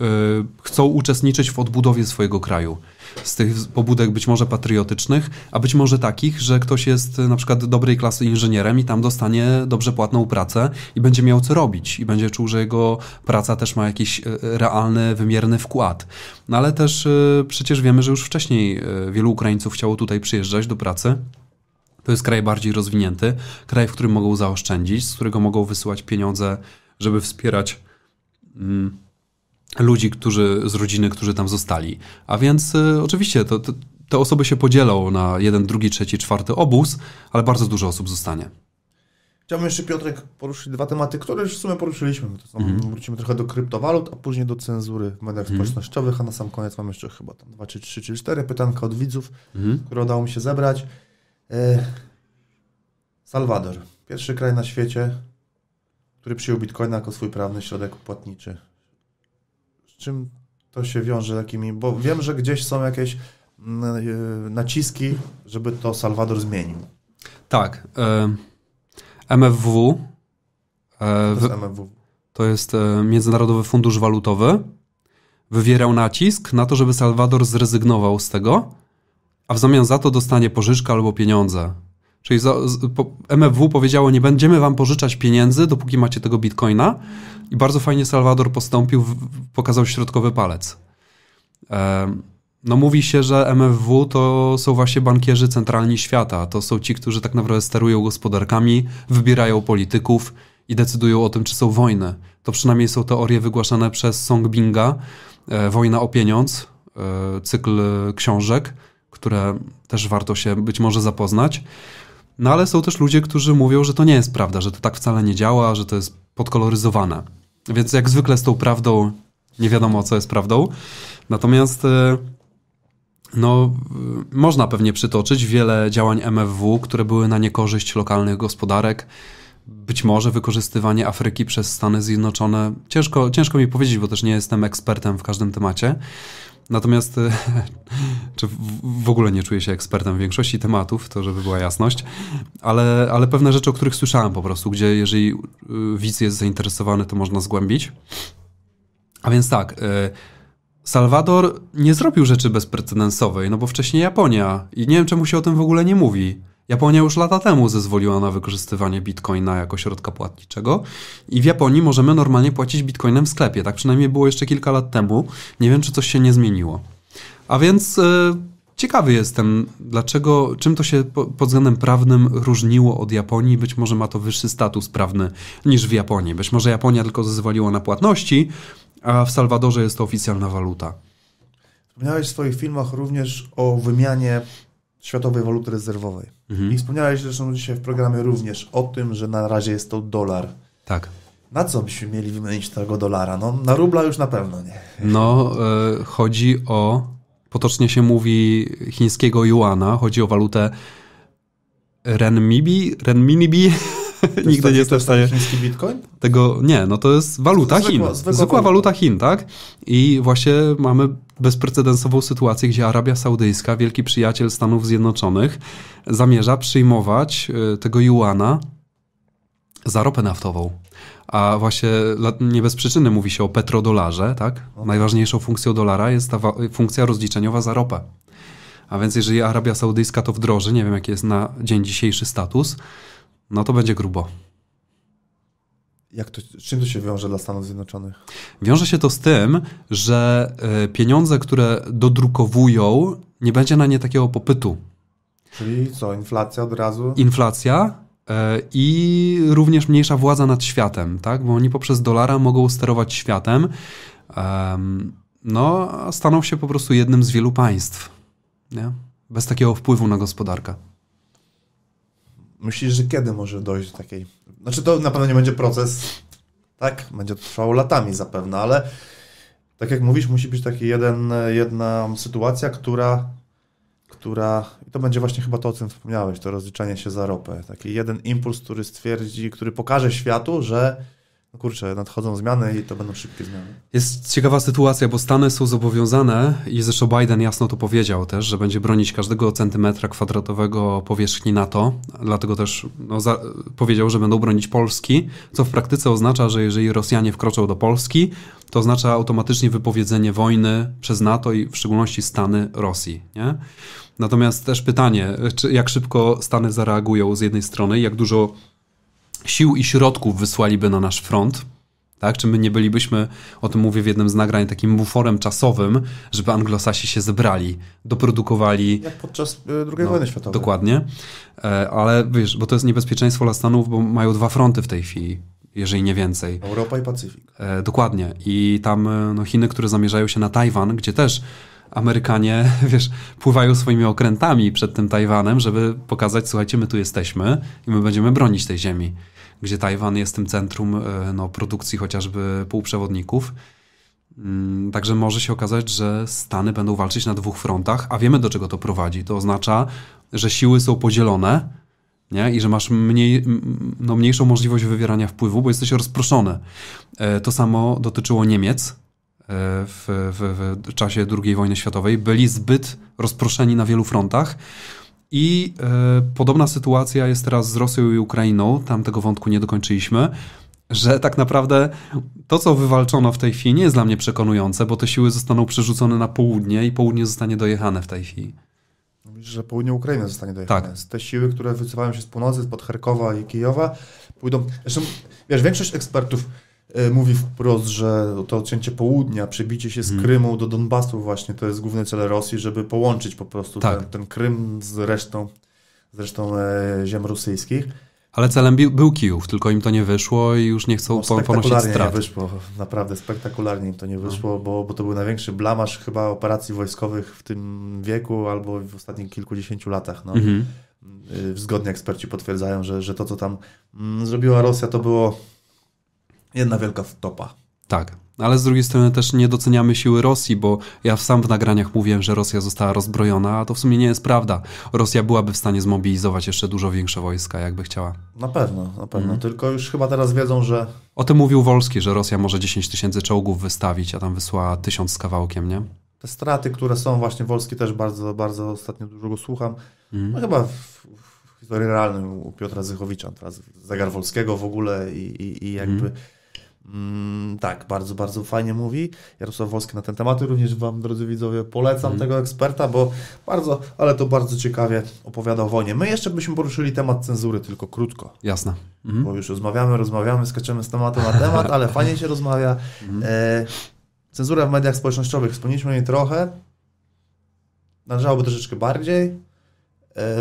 y, chcą uczestniczyć w odbudowie swojego kraju z tych pobudek być może patriotycznych, a być może takich, że ktoś jest y, na przykład dobrej klasy inżynierem i tam dostanie dobrze płatną pracę i będzie miał co robić i będzie czuł, że jego praca też ma jakiś y, realny, wymierny wkład. No ale też y, przecież wiemy, że już wcześniej wielu Ukraińców chciało tutaj przyjeżdżać do pracy. To jest kraj bardziej rozwinięty, kraj, w którym mogą zaoszczędzić, z którego mogą wysyłać pieniądze, żeby wspierać mm, ludzi, którzy z rodziny, którzy tam zostali. A więc y, oczywiście to, to, te osoby się podzielą na jeden, drugi, trzeci, czwarty obóz, ale bardzo dużo osób zostanie. Chciałbym jeszcze, Piotrek, poruszyć dwa tematy, które już w sumie poruszyliśmy. To są, mm. Wrócimy trochę do kryptowalut, a później do cenzury w mediach mm. społecznościowych, a na sam koniec mam jeszcze chyba tam dwa, czy trzy, czy cztery pytanka od widzów, mm. które udało mi się zebrać. E... Salwador, pierwszy kraj na świecie, który przyjął bitcoina jako swój prawny środek płatniczy czym to się wiąże takimi, bo wiem, że gdzieś są jakieś mm, y, naciski, żeby to Salwador zmienił. Tak. E, MFW e, to jest, MFW. to jest e, Międzynarodowy Fundusz Walutowy. Wywierał nacisk na to, żeby Salwador zrezygnował z tego, a w zamian za to dostanie pożyczkę albo pieniądze Czyli za, z, po, MFW powiedziało, nie będziemy wam pożyczać pieniędzy, dopóki macie tego bitcoina. I bardzo fajnie Salwador postąpił, w, pokazał środkowy palec. no mówi się, że MFW to są właśnie bankierzy centralni świata. To są ci, którzy tak naprawdę sterują gospodarkami, wybierają polityków i decydują o tym, czy są wojny. To przynajmniej są teorie wygłaszane przez Songbinga, e, Wojna o pieniądz, e, cykl książek, które też warto się być może zapoznać. No ale są też ludzie, którzy mówią, że to nie jest prawda, że to tak wcale nie działa, że to jest podkoloryzowane. Więc jak zwykle z tą prawdą nie wiadomo, co jest prawdą. Natomiast e, no, e, można pewnie przytoczyć wiele działań MFW, które były na niekorzyść lokalnych gospodarek. Być może wykorzystywanie Afryki przez Stany Zjednoczone. Ciężko, ciężko mi powiedzieć, bo też nie jestem ekspertem w każdym temacie. Natomiast e, *laughs* czy w ogóle nie czuję się ekspertem w większości tematów, to żeby była jasność, ale, ale pewne rzeczy, o których słyszałem po prostu, gdzie jeżeli e, widz jest zainteresowany, to można zgłębić. A więc tak, e, Salwador nie zrobił rzeczy bezprecedensowej, no bo wcześniej Japonia i nie wiem czemu się o tym w ogóle nie mówi. Japonia już lata temu zezwoliła na wykorzystywanie bitcoina jako środka płatniczego i w Japonii możemy normalnie płacić bitcoinem w sklepie. Tak przynajmniej było jeszcze kilka lat temu. Nie wiem, czy coś się nie zmieniło. A więc yy, ciekawy jestem, dlaczego, czym to się po, pod względem prawnym różniło od Japonii. Być może ma to wyższy status prawny niż w Japonii. Być może Japonia tylko zezwoliła na płatności, a w Salwadorze jest to oficjalna waluta. Wspomniałeś w swoich filmach również o wymianie światowej waluty rezerwowej. Mhm. I wspomniałeś zresztą dzisiaj w programie również o tym, że na razie jest to dolar. Tak. Na co byśmy mieli wymienić tego dolara? No, na rubla już na pewno nie. No, y, chodzi o, potocznie się mówi chińskiego juana, chodzi o walutę renminbi, renminibi. Nigdy nie jestem w stanie. Chiński bitcoin? Tego nie, no to jest waluta Chin. Zwykła, zwykła, zwykła waluta Chin, tak? I właśnie mamy bezprecedensową sytuację, gdzie Arabia Saudyjska, wielki przyjaciel Stanów Zjednoczonych, zamierza przyjmować y, tego juana za ropę naftową. A właśnie nie bez przyczyny mówi się o petrodolarze, tak? Najważniejszą funkcją dolara jest ta funkcja rozliczeniowa za ropę. A więc jeżeli Arabia Saudyjska to wdroży, nie wiem jaki jest na dzień dzisiejszy status, no to będzie grubo. Jak to, czym to się wiąże dla Stanów Zjednoczonych? Wiąże się to z tym, że e, pieniądze, które dodrukowują, nie będzie na nie takiego popytu. Czyli co, inflacja od razu? Inflacja e, i również mniejsza władza nad światem, tak? Bo oni poprzez dolara mogą sterować światem. No, a staną się po prostu jednym z wielu państw. Nie? Bez takiego wpływu na gospodarkę. Myślisz, że kiedy może dojść do takiej... Znaczy to na pewno nie będzie proces, tak? Będzie trwał latami zapewne, ale tak jak mówisz, musi być taki jeden, jedna sytuacja, która, która... I to będzie właśnie chyba to, o czym wspomniałeś, to rozliczanie się za ropę. Taki jeden impuls, który stwierdzi, który pokaże światu, że kurczę, nadchodzą zmiany i to będą szybkie zmiany. Jest ciekawa sytuacja, bo Stany są zobowiązane i zresztą Biden jasno to powiedział też, że będzie bronić każdego centymetra kwadratowego powierzchni NATO, dlatego też no, za, powiedział, że będą bronić Polski, co w praktyce oznacza, że jeżeli Rosjanie wkroczą do Polski, to oznacza automatycznie wypowiedzenie wojny przez NATO i w szczególności Stany Rosji. Nie? Natomiast też pytanie, czy, jak szybko Stany zareagują z jednej strony, jak dużo sił i środków wysłaliby na nasz front, tak? Czy my nie bylibyśmy, o tym mówię w jednym z nagrań, takim buforem czasowym, żeby anglosasi się zebrali, doprodukowali. Jak podczas e, II no, wojny światowej. Dokładnie. E, ale wiesz, bo to jest niebezpieczeństwo dla Stanów, bo mają dwa fronty w tej chwili. Jeżeli nie więcej. Europa i Pacyfik. E, dokładnie. I tam no, Chiny, które zamierzają się na Tajwan, gdzie też Amerykanie, *laughs* wiesz, pływają swoimi okrętami przed tym Tajwanem, żeby pokazać, słuchajcie, my tu jesteśmy i my będziemy bronić tej ziemi gdzie Tajwan jest tym centrum e, no, produkcji chociażby półprzewodników. Mm, także może się okazać, że Stany będą walczyć na dwóch frontach, a wiemy do czego to prowadzi. To oznacza, że siły są podzielone nie? i że masz mniej, no, mniejszą możliwość wywierania wpływu, bo jesteś rozproszony. E, to samo dotyczyło Niemiec e, w, w, w czasie II wojny światowej. Byli zbyt rozproszeni na wielu frontach i e, podobna sytuacja jest teraz z Rosją i Ukrainą, tam tego wątku nie dokończyliśmy, że tak naprawdę to, co wywalczono w tej chwili, nie jest dla mnie przekonujące, bo te siły zostaną przerzucone na południe i południe zostanie dojechane w tej chwili. No że południe Ukrainy zostanie dojechane. Tak. Te siły, które wycofają się z północy, z Charkowa i Kijowa, pójdą... Zresztą, wiesz, większość ekspertów E, mówi wprost, że to odcięcie południa, przebicie się z mhm. Krymu do Donbasu właśnie, to jest główny cel Rosji, żeby połączyć po prostu tak. ten, ten, Krym z resztą, z resztą e, ziem rosyjskich. Ale celem był, był Kijów, tylko im to nie wyszło i już nie chcą no, ponosić strat. nie wyszło, naprawdę spektakularnie im to nie no. wyszło, bo, bo to był największy blamasz chyba operacji wojskowych w tym wieku albo w ostatnich kilkudziesięciu latach. No. Hmm. Zgodnie eksperci potwierdzają, że, że to, co tam mm, zrobiła Rosja, to było Jedna wielka stopa. Tak, ale z drugiej strony też nie doceniamy siły Rosji, bo ja sam w nagraniach mówiłem, że Rosja została rozbrojona, a to w sumie nie jest prawda. Rosja byłaby w stanie zmobilizować jeszcze dużo większe wojska, jakby chciała. Na pewno, na pewno. Mhm. Tylko już chyba teraz wiedzą, że. O tym mówił Wolski, że Rosja może 10 tysięcy czołgów wystawić, a tam wysłała tysiąc z kawałkiem, nie? Te straty, które są, właśnie Wolski też bardzo, bardzo ostatnio dużo go słucham. Mhm. No chyba w, w historii realnej u Piotra Zychowicza, teraz zegar Wolskiego w ogóle i, i, i jakby. Mhm. Mm, tak, bardzo, bardzo fajnie mówi Jarosław Wolski na ten temat. Również Wam, drodzy widzowie, polecam mm. tego eksperta, bo bardzo, ale to bardzo ciekawie opowiada o wojnie. My jeszcze byśmy poruszyli temat cenzury, tylko krótko. Jasne. Mm. Bo mhm. już rozmawiamy, rozmawiamy, skaczemy z tematu na temat, ale fajnie się rozmawia. Mhm. E, cenzura w mediach społecznościowych, wspomnieliśmy o niej trochę. Należałoby troszeczkę bardziej, e,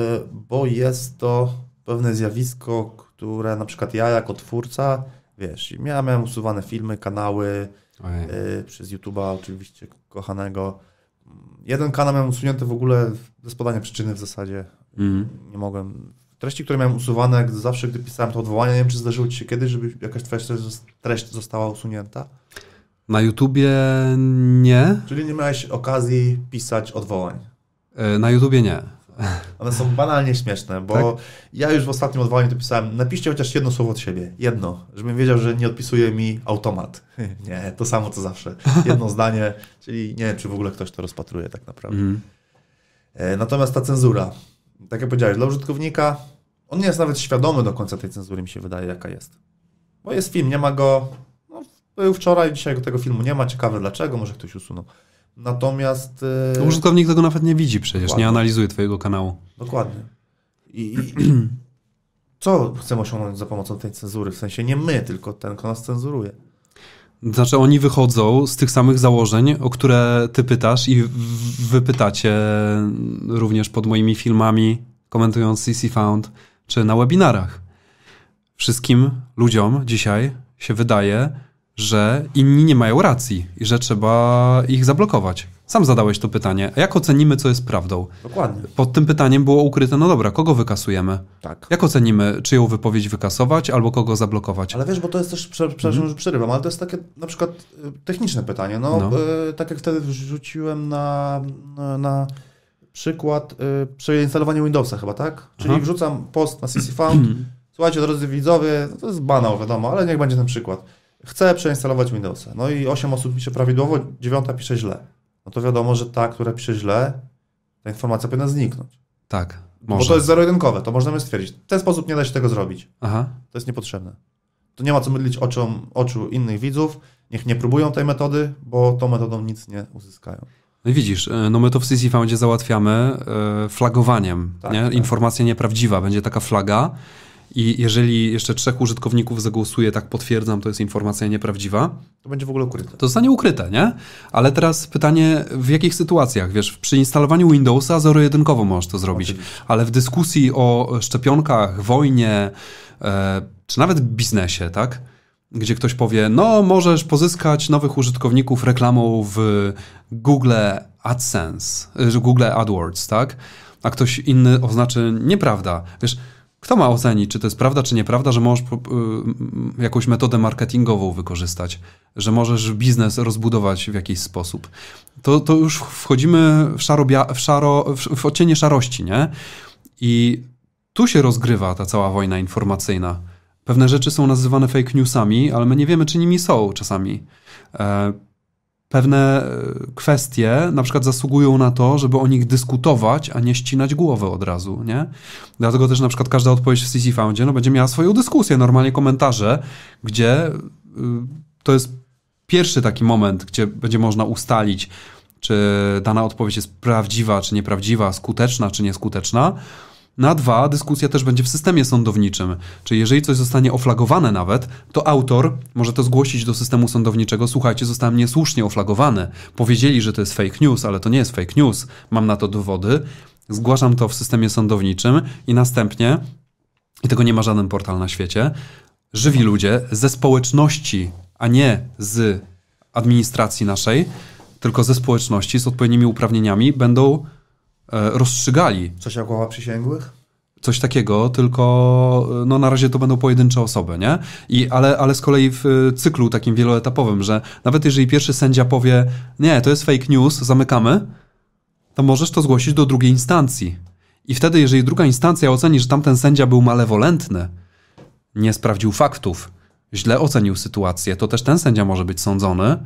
bo jest to pewne zjawisko, które na przykład ja jako twórca wiesz, ja miałem usuwane filmy, kanały y, przez YouTube'a oczywiście kochanego. Jeden kanał miałem usunięty w ogóle ze podania przyczyny w zasadzie. Mm. Nie mogłem. Treści, które miałem usuwane, zawsze gdy pisałem to odwołanie, nie wiem czy zdarzyło Ci się kiedyś, żeby jakaś treść, treść została usunięta? Na YouTubie nie. Czyli nie miałeś okazji pisać odwołań? Y, na YouTubie nie. One są banalnie śmieszne, bo tak? ja już w ostatnim odwołaniu to pisałem, napiszcie chociaż jedno słowo od siebie, jedno, żebym wiedział, że nie odpisuje mi automat. *laughs* nie, to samo co zawsze. Jedno *laughs* zdanie, czyli nie wiem, czy w ogóle ktoś to rozpatruje tak naprawdę. Mm. Natomiast ta cenzura, tak jak powiedziałeś, dla użytkownika, on nie jest nawet świadomy do końca tej cenzury, mi się wydaje, jaka jest. Bo jest film, nie ma go, no, był wczoraj, dzisiaj tego filmu nie ma, ciekawe dlaczego, może ktoś usunął. Natomiast. To e, Użytkownik tego nawet nie widzi przecież, Dokładnie. nie analizuje Twojego kanału. Dokładnie. I, i co chcemy osiągnąć za pomocą tej cenzury? W sensie nie my, tylko ten, kto nas cenzuruje. Znaczy, oni wychodzą z tych samych założeń, o które Ty pytasz i wypytacie również pod moimi filmami, komentując CC Found, czy na webinarach. Wszystkim ludziom dzisiaj się wydaje, że inni nie mają racji i że trzeba ich zablokować. Sam zadałeś to pytanie. Jak ocenimy, co jest prawdą? Dokładnie. Pod tym pytaniem było ukryte, no dobra, kogo wykasujemy? Tak. Jak ocenimy, czyją wypowiedź wykasować albo kogo zablokować? Ale wiesz, bo to jest też, przepraszam, mhm. że przerywam, ale to jest takie na przykład y, techniczne pytanie. No, no. Y, tak jak wtedy wrzuciłem na, na przykład y, przeinstalowanie Windowsa chyba, tak? Czyli Aha. wrzucam post na CC Found. *clears throat* Słuchajcie, drodzy widzowie, no to jest banał, wiadomo, ale niech będzie ten przykład Chcę przeinstalować Windowsa. No i 8 osób pisze prawidłowo, 9 pisze źle. No to wiadomo, że ta, która pisze źle, ta informacja powinna zniknąć. Tak. Może. Bo to jest zero-jedynkowe, to możemy stwierdzić. W ten sposób nie da się tego zrobić. Aha. To jest niepotrzebne. To nie ma co mydlić oczom, oczu innych widzów. Niech nie próbują tej metody, bo tą metodą nic nie uzyskają. No i widzisz, e, no my to w CC załatwiamy e, flagowaniem. Tak, nie? Tak. Informacja nieprawdziwa, będzie taka flaga i jeżeli jeszcze trzech użytkowników zagłosuje, tak potwierdzam, to jest informacja nieprawdziwa. To będzie w ogóle ukryte. To zostanie ukryte, nie? Ale teraz pytanie, w jakich sytuacjach? Wiesz, przy instalowaniu Windowsa zero-jedynkowo możesz to zrobić, Oczywiście. ale w dyskusji o szczepionkach, wojnie, e, czy nawet biznesie, tak? gdzie ktoś powie, no możesz pozyskać nowych użytkowników reklamą w Google AdSense, Google AdWords, tak? A ktoś inny oznaczy nieprawda. Wiesz, kto ma ocenić, czy to jest prawda, czy nieprawda, że możesz y, jakąś metodę marketingową wykorzystać, że możesz biznes rozbudować w jakiś sposób? To, to już wchodzimy w, szaro, w, szaro, w odcienie szarości, nie? I tu się rozgrywa ta cała wojna informacyjna. Pewne rzeczy są nazywane fake newsami, ale my nie wiemy, czy nimi są czasami. E pewne e, kwestie na przykład zasługują na to, żeby o nich dyskutować, a nie ścinać głowy od razu, nie? Dlatego też na przykład każda odpowiedź w CC Foundzie no, będzie miała swoją dyskusję, normalnie komentarze, gdzie y, to jest pierwszy taki moment, gdzie będzie można ustalić, czy dana odpowiedź jest prawdziwa, czy nieprawdziwa, skuteczna, czy nieskuteczna. Na dwa, dyskusja też będzie w systemie sądowniczym. Czyli jeżeli coś zostanie oflagowane nawet, to autor może to zgłosić do systemu sądowniczego. Słuchajcie, zostałem niesłusznie oflagowany. Powiedzieli, że to jest fake news, ale to nie jest fake news. Mam na to dowody. Zgłaszam to w systemie sądowniczym i następnie, i tego nie ma żaden portal na świecie, żywi ludzie ze społeczności, a nie z administracji naszej, tylko ze społeczności z odpowiednimi uprawnieniami będą E, rozstrzygali. Coś jak głowa przysięgłych? Coś takiego, tylko e, no, na razie to będą pojedyncze osoby, nie? I, ale, ale z kolei w e, cyklu takim wieloetapowym, że nawet jeżeli pierwszy sędzia powie, nie, to jest fake news, zamykamy, to możesz to zgłosić do drugiej instancji. I wtedy, jeżeli druga instancja oceni, że tamten sędzia był malewolentny, nie sprawdził faktów, źle ocenił sytuację, to też ten sędzia może być sądzony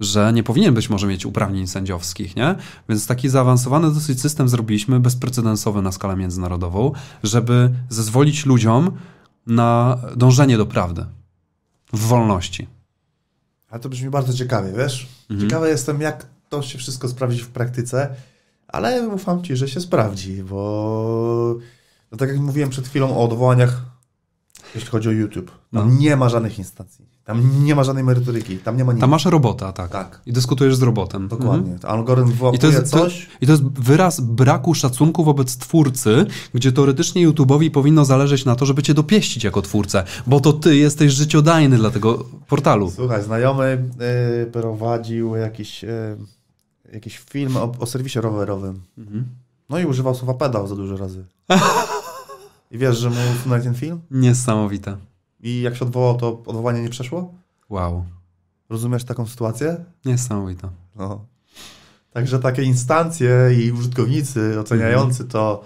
że nie powinien być może mieć uprawnień sędziowskich, nie? Więc taki zaawansowany dosyć system zrobiliśmy, bezprecedensowy na skalę międzynarodową, żeby zezwolić ludziom na dążenie do prawdy w wolności. Ale to brzmi bardzo ciekawie, wiesz? Mhm. Ciekawy jestem, jak to się wszystko sprawdzi w praktyce, ale ufam Ci, że się sprawdzi, bo no tak jak mówiłem przed chwilą o odwołaniach, jeśli chodzi o YouTube, tam no. nie ma żadnych instancji. Tam nie ma żadnej merytoryki, tam nie ma nic. Tam masz robota, tak. tak. I dyskutujesz z robotem. Dokładnie. Mhm. Algorytm wyłapuje I to jest, coś. To, I to jest wyraz braku szacunku wobec twórcy, gdzie teoretycznie YouTube'owi powinno zależeć na to, żeby cię dopieścić jako twórcę, bo to ty jesteś życiodajny dla tego portalu. Słuchaj, znajomy y, prowadził jakiś, y, jakiś film o, o serwisie rowerowym. Mhm. No i używał słowa pedał za dużo razy. *laughs* I wiesz, że mu usunęli ten film? Niesamowite i jak się odwołał, to odwołanie nie przeszło. Wow. Rozumiesz taką sytuację? Niesamowite. No. Także takie instancje i użytkownicy oceniający mhm. to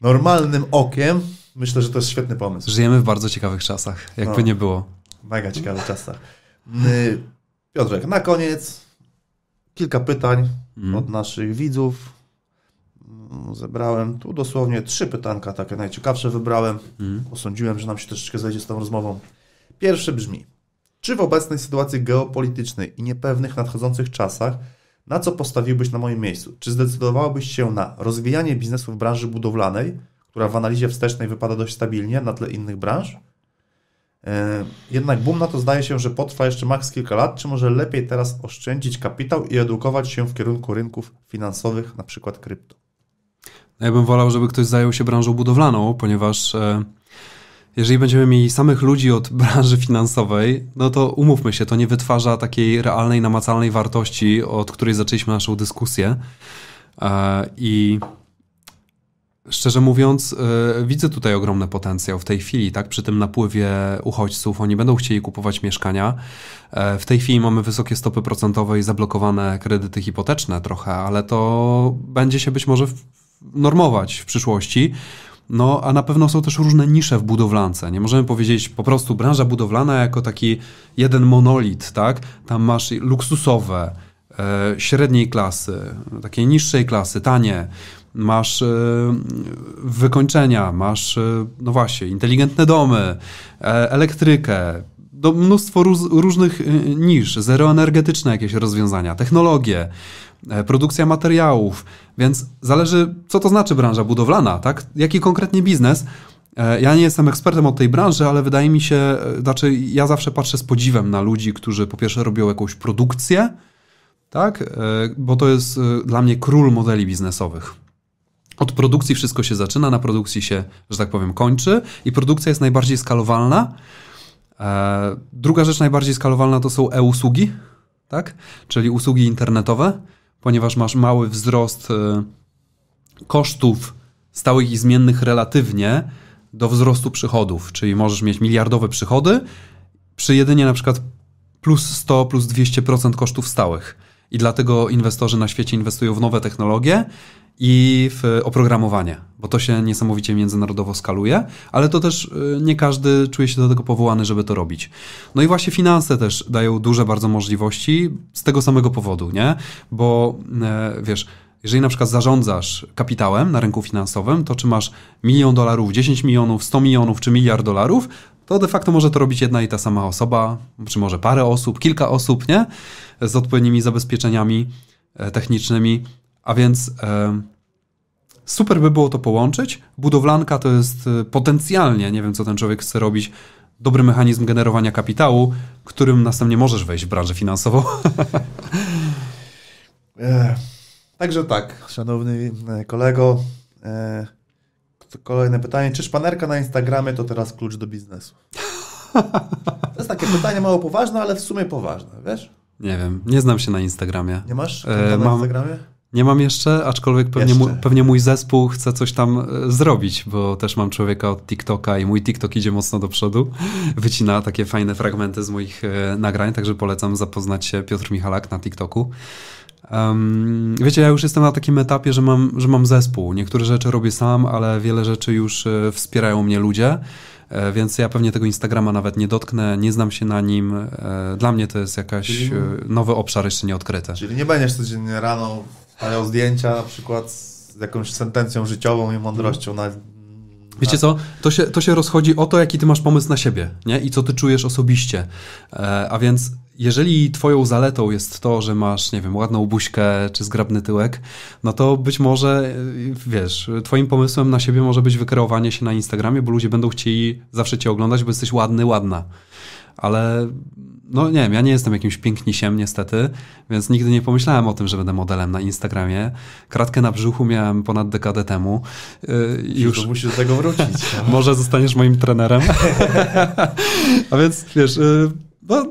normalnym okiem, myślę, że to jest świetny pomysł. Żyjemy w bardzo ciekawych czasach, jakby no. nie było. Mega ciekawych czasach. Yy, Piotrek, na koniec kilka pytań mm. od naszych widzów zebrałem tu dosłownie trzy pytanka, takie najciekawsze wybrałem. Mm. Osądziłem, że nam się troszeczkę zejdzie z tą rozmową. Pierwsze brzmi, czy w obecnej sytuacji geopolitycznej i niepewnych nadchodzących czasach, na co postawiłbyś na moim miejscu? Czy zdecydowałbyś się na rozwijanie biznesu w branży budowlanej, która w analizie wstecznej wypada dość stabilnie na tle innych branż? E, jednak boom na to zdaje się, że potrwa jeszcze maks kilka lat, czy może lepiej teraz oszczędzić kapitał i edukować się w kierunku rynków finansowych, np. krypto? Ja bym wolał, żeby ktoś zajął się branżą budowlaną, ponieważ e, jeżeli będziemy mieli samych ludzi od *laughs* branży finansowej, no to umówmy się, to nie wytwarza takiej realnej, namacalnej wartości, od której zaczęliśmy naszą dyskusję. E, I szczerze mówiąc, e, widzę tutaj ogromny potencjał w tej chwili, tak? Przy tym napływie uchodźców, oni będą chcieli kupować mieszkania. W tej chwili mamy wysokie stopy procentowe i zablokowane kredyty hipoteczne trochę, ale to będzie się być może w normować w przyszłości. No, a na pewno są też różne nisze w budowlance. Nie możemy powiedzieć po prostu branża budowlana jako taki jeden monolit, tak? Tam masz luksusowe, e, średniej klasy, takiej niższej klasy, tanie. Masz e, wykończenia, masz, e, no właśnie, inteligentne domy, e, elektrykę, do no, mnóstwo róz, różnych e, nisz, zeroenergetyczne jakieś rozwiązania, technologie. E, produkcja materiałów, więc zależy, co to znaczy branża budowlana, tak? Jaki konkretnie biznes. E, ja nie jestem ekspertem od tej branży, ale wydaje mi się, e, znaczy ja zawsze patrzę z podziwem na ludzi, którzy po pierwsze robią jakąś produkcję, tak? Bo to jest dla mnie król modeli biznesowych. Od produkcji wszystko się zaczyna, na produkcji się, że tak powiem, kończy i produkcja jest najbardziej skalowalna. Druga rzecz najbardziej skalowalna to są e-usługi, tak? Czyli usługi internetowe ponieważ masz mały wzrost e, kosztów stałych i zmiennych relatywnie do wzrostu przychodów, czyli możesz mieć miliardowe przychody przy jedynie na przykład plus 100, plus 200% kosztów stałych. I dlatego inwestorzy na świecie inwestują w nowe technologie i w oprogramowanie, bo to się niesamowicie międzynarodowo skaluje, ale to też y, nie każdy czuje się do tego powołany, żeby to robić. No i właśnie finanse też dają duże bardzo możliwości z tego samego powodu, nie? Bo e, wiesz, jeżeli na przykład zarządzasz kapitałem na rynku finansowym, to czy masz milion dolarów, 10 milionów, 100 milionów czy miliard dolarów, to de facto może to robić jedna i ta sama osoba, czy może parę osób, kilka osób, nie? Z odpowiednimi zabezpieczeniami e, technicznymi, a więc e, super by było to połączyć. Budowlanka to jest e, potencjalnie, nie wiem co ten człowiek chce robić, dobry mechanizm generowania kapitału, którym następnie możesz wejść w branżę finansową. *laughs* E, także tak, szanowny e, kolego. kolejne pytanie. Czy szpanerka na Instagramie to teraz klucz do biznesu? *laughs* To jest takie pytanie mało poważne, ale w sumie poważne, wiesz? Nie wiem, nie znam się na Instagramie. Nie masz konta e, na mam, Instagramie? Nie mam jeszcze, aczkolwiek pewnie, jeszcze. Mój, pewnie mój zespół chce coś tam e, zrobić, bo też mam człowieka od TikToka i mój TikTok idzie mocno do przodu. *laughs* Wycina takie fajne fragmenty z moich e, nagrań, także polecam zapoznać się Piotr Michalak na TikToku. Um, wiecie, ja już jestem na takim etapie, że mam, że mam zespół. Niektóre rzeczy robię sam, ale wiele rzeczy już e, wspierają mnie ludzie, więc ja pewnie tego Instagrama nawet nie dotknę, nie znam się na nim. Dla mnie to jest jakiś nowy obszar jeszcze nieodkryty. Czyli nie będziesz codziennie rano o zdjęcia na przykład z jakąś sentencją życiową i mądrością na, Wiecie co, to się, to się rozchodzi o to, jaki ty masz pomysł na siebie nie? i co ty czujesz osobiście. E, a więc jeżeli twoją zaletą jest to, że masz, nie wiem, ładną buźkę czy zgrabny tyłek, no to być może, e, wiesz, twoim pomysłem na siebie może być wykreowanie się na Instagramie, bo ludzie będą chcieli zawsze cię oglądać, bo jesteś ładny, ładna ale no nie wiem, ja nie jestem jakimś pięknisiem niestety, więc nigdy nie pomyślałem o tym, że będę modelem na Instagramie. Kratkę na brzuchu miałem ponad dekadę temu. Yy, już to musisz do tego wrócić. *laughs* No. Może zostaniesz moim trenerem. *laughs* A więc wiesz, yy, no,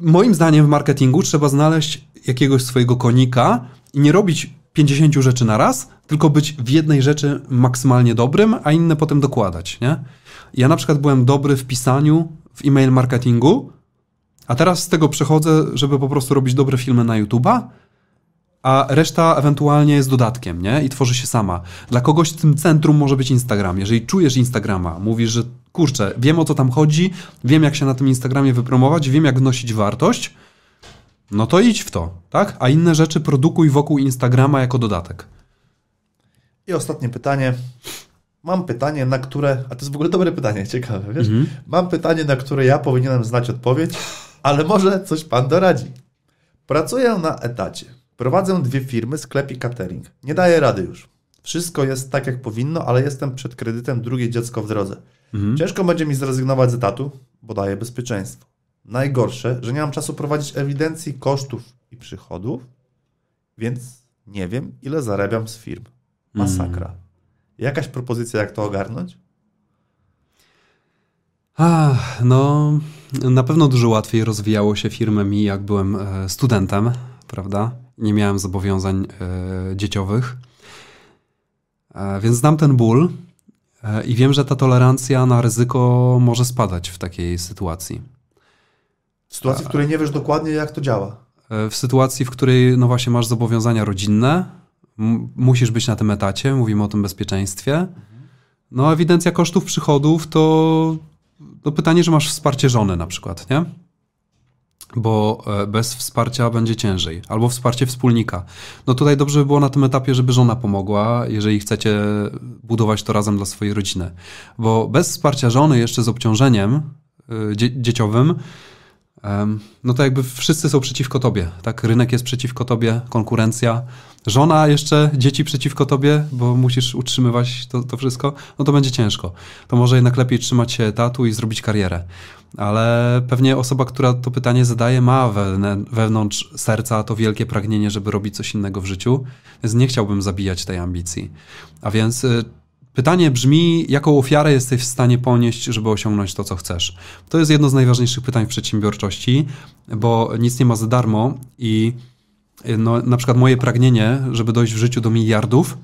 moim zdaniem w marketingu trzeba znaleźć jakiegoś swojego konika i nie robić 50 rzeczy na raz, tylko być w jednej rzeczy maksymalnie dobrym, a inne potem dokładać, nie? Ja na przykład byłem dobry w pisaniu w e-mail marketingu, a teraz z tego przechodzę, żeby po prostu robić dobre filmy na YouTube'a, a reszta ewentualnie jest dodatkiem, nie? I tworzy się sama. Dla kogoś tym centrum może być Instagram. Jeżeli czujesz Instagrama, mówisz, że kurczę, wiem o co tam chodzi, wiem jak się na tym Instagramie wypromować, wiem jak wnosić wartość, no to idź w to, tak? A inne rzeczy produkuj wokół Instagrama jako dodatek. I ostatnie pytanie mam pytanie, na które. A to jest w ogóle dobre pytanie, ciekawe, wiesz? Mhm. Mam pytanie, na które ja powinienem znać odpowiedź, ale może coś pan doradzi. Pracuję na etacie. Prowadzę dwie firmy, sklep i catering. Nie daję rady już. Wszystko jest tak, jak powinno, ale jestem przed kredytem, drugie dziecko w drodze. Mhm. Ciężko będzie mi zrezygnować z etatu, bo daje bezpieczeństwo. Najgorsze, że nie mam czasu prowadzić ewidencji kosztów i przychodów, więc nie wiem, ile zarabiam z firm. Mhm. Masakra. Jakaś propozycja, jak to ogarnąć? Ach, no, na pewno dużo łatwiej rozwijało się firmę mi, jak byłem e, studentem, prawda? Nie miałem zobowiązań e, dzieciowych. E, więc znam ten ból e, i wiem, że ta tolerancja na ryzyko może spadać w takiej sytuacji. W sytuacji, w której nie wiesz dokładnie, jak to działa. E, w sytuacji, w której, no właśnie, masz zobowiązania rodzinne, musisz być na tym etacie, mówimy o tym bezpieczeństwie. No, ewidencja kosztów przychodów to, to pytanie, że masz wsparcie żony na przykład, nie? Bo e, bez wsparcia będzie ciężej, albo wsparcie wspólnika. No tutaj dobrze by było na tym etapie, żeby żona pomogła, jeżeli chcecie budować to razem dla swojej rodziny. Bo bez wsparcia żony, jeszcze z obciążeniem e, dzie dzieciowym, no to jakby wszyscy są przeciwko tobie, tak? Rynek jest przeciwko tobie, konkurencja żona jeszcze, dzieci przeciwko tobie, bo musisz utrzymywać to, to wszystko, no to będzie ciężko. To może jednak lepiej trzymać się etatu i zrobić karierę. Ale pewnie osoba, która to pytanie zadaje, ma wewnątrz serca to wielkie pragnienie, żeby robić coś innego w życiu, więc nie chciałbym zabijać tej ambicji. A więc y, Pytanie brzmi, jaką ofiarę jesteś w stanie ponieść, żeby osiągnąć to, co chcesz? To jest jedno z najważniejszych pytań w przedsiębiorczości, bo nic nie ma za darmo i Y, no, na przykład moje pragnienie, żeby dojść w życiu do miliardów,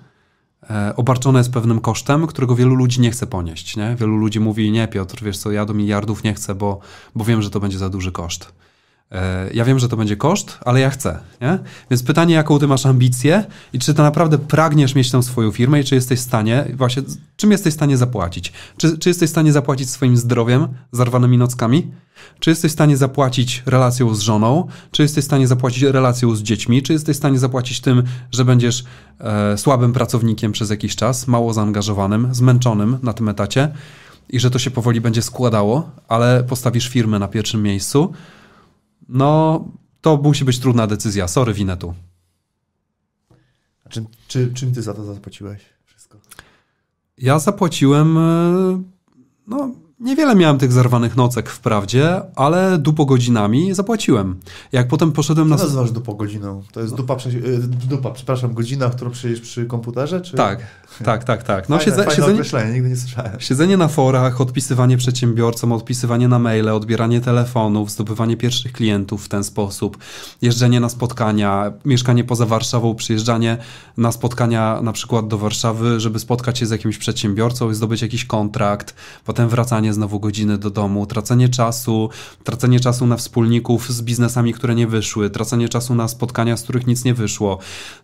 e, obarczone jest pewnym kosztem, którego wielu ludzi nie chce ponieść. Nie? Wielu ludzi mówi, nie Piotr, wiesz co, ja do miliardów nie chcę, bo, bo wiem, że to będzie za duży koszt. E, ja wiem, że to będzie koszt, ale ja chcę. Nie? Więc pytanie, jaką ty masz ambicję i czy ty naprawdę pragniesz mieć tą swoją firmę i czy jesteś w stanie, właśnie, czym jesteś w stanie zapłacić? Czy, czy jesteś w stanie zapłacić swoim zdrowiem, zarwanymi nockami? Czy jesteś w stanie zapłacić relacją z żoną? Czy jesteś w stanie zapłacić relacją z dziećmi? Czy jesteś w stanie zapłacić tym, że będziesz e, słabym pracownikiem przez jakiś czas, mało zaangażowanym, zmęczonym na tym etacie i że to się powoli będzie składało, ale postawisz firmę na pierwszym miejscu? No, to musi być trudna decyzja. Sorry, Winetu. A czym, czy, czym ty za to zapłaciłeś wszystko? Ja zapłaciłem. E, no, Niewiele miałem tych zerwanych nocek wprawdzie, ale dupo godzinami zapłaciłem. Jak potem poszedłem na... Co nazywasz dupo godziną? To jest no. dupa, y, dupa, przepraszam, godzina, którą przyjdziesz przy komputerze? Czy... Tak, tak, tak, tak. No, fajne, siedze, fajne siedzenie, określenie, nigdy nie słyszałem. Siedzenie na forach, odpisywanie przedsiębiorcom, odpisywanie na maile, odbieranie telefonów, zdobywanie pierwszych klientów w ten sposób, jeżdżenie na spotkania, mieszkanie poza Warszawą, przyjeżdżanie na spotkania na przykład do Warszawy, żeby spotkać się z jakimś przedsiębiorcą i zdobyć jakiś kontrakt, potem wracanie wracanie znowu godziny do domu, tracenie czasu, tracenie czasu na wspólników z biznesami, które nie wyszły, tracenie czasu na spotkania, z których nic nie wyszło,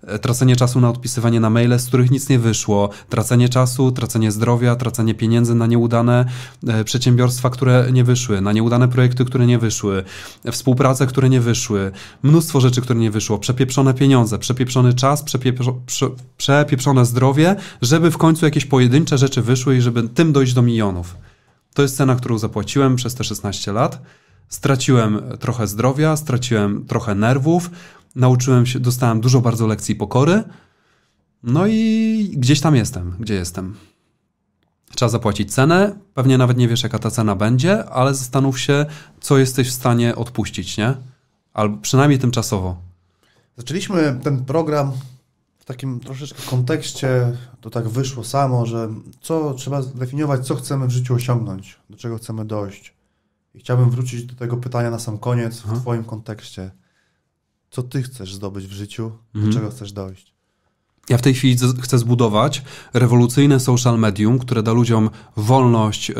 e, tracenie czasu na odpisywanie na maile, z których nic nie wyszło, tracenie czasu, tracenie zdrowia, tracenie pieniędzy na nieudane e, przedsiębiorstwa, które nie wyszły, na nieudane projekty, które nie wyszły, współprace, które nie wyszły, mnóstwo rzeczy, które nie wyszło, przepieprzone pieniądze, przepieprzony czas, przepieprzone zdrowie, żeby w końcu jakieś pojedyncze rzeczy wyszły i żeby tym dojść do milionów. To jest cena, którą zapłaciłem przez te 16 lat. Straciłem trochę zdrowia, straciłem trochę nerwów, nauczyłem się, dostałem dużo bardzo lekcji pokory. No i gdzieś tam jestem, gdzie jestem. Trzeba zapłacić cenę, pewnie nawet nie wiesz, jaka ta cena będzie, ale zastanów się, co jesteś w stanie odpuścić, nie? Albo przynajmniej tymczasowo. Zaczęliśmy ten program takim troszeczkę kontekście to tak wyszło samo, że co trzeba zdefiniować, co chcemy w życiu osiągnąć, do czego chcemy dojść. I chciałbym wrócić do tego pytania na sam koniec Aha. w mhm. Twoim kontekście. Co Ty chcesz zdobyć w życiu, mhm. do czego chcesz dojść? Ja w tej chwili chcę zbudować rewolucyjne social medium, które da ludziom wolność e,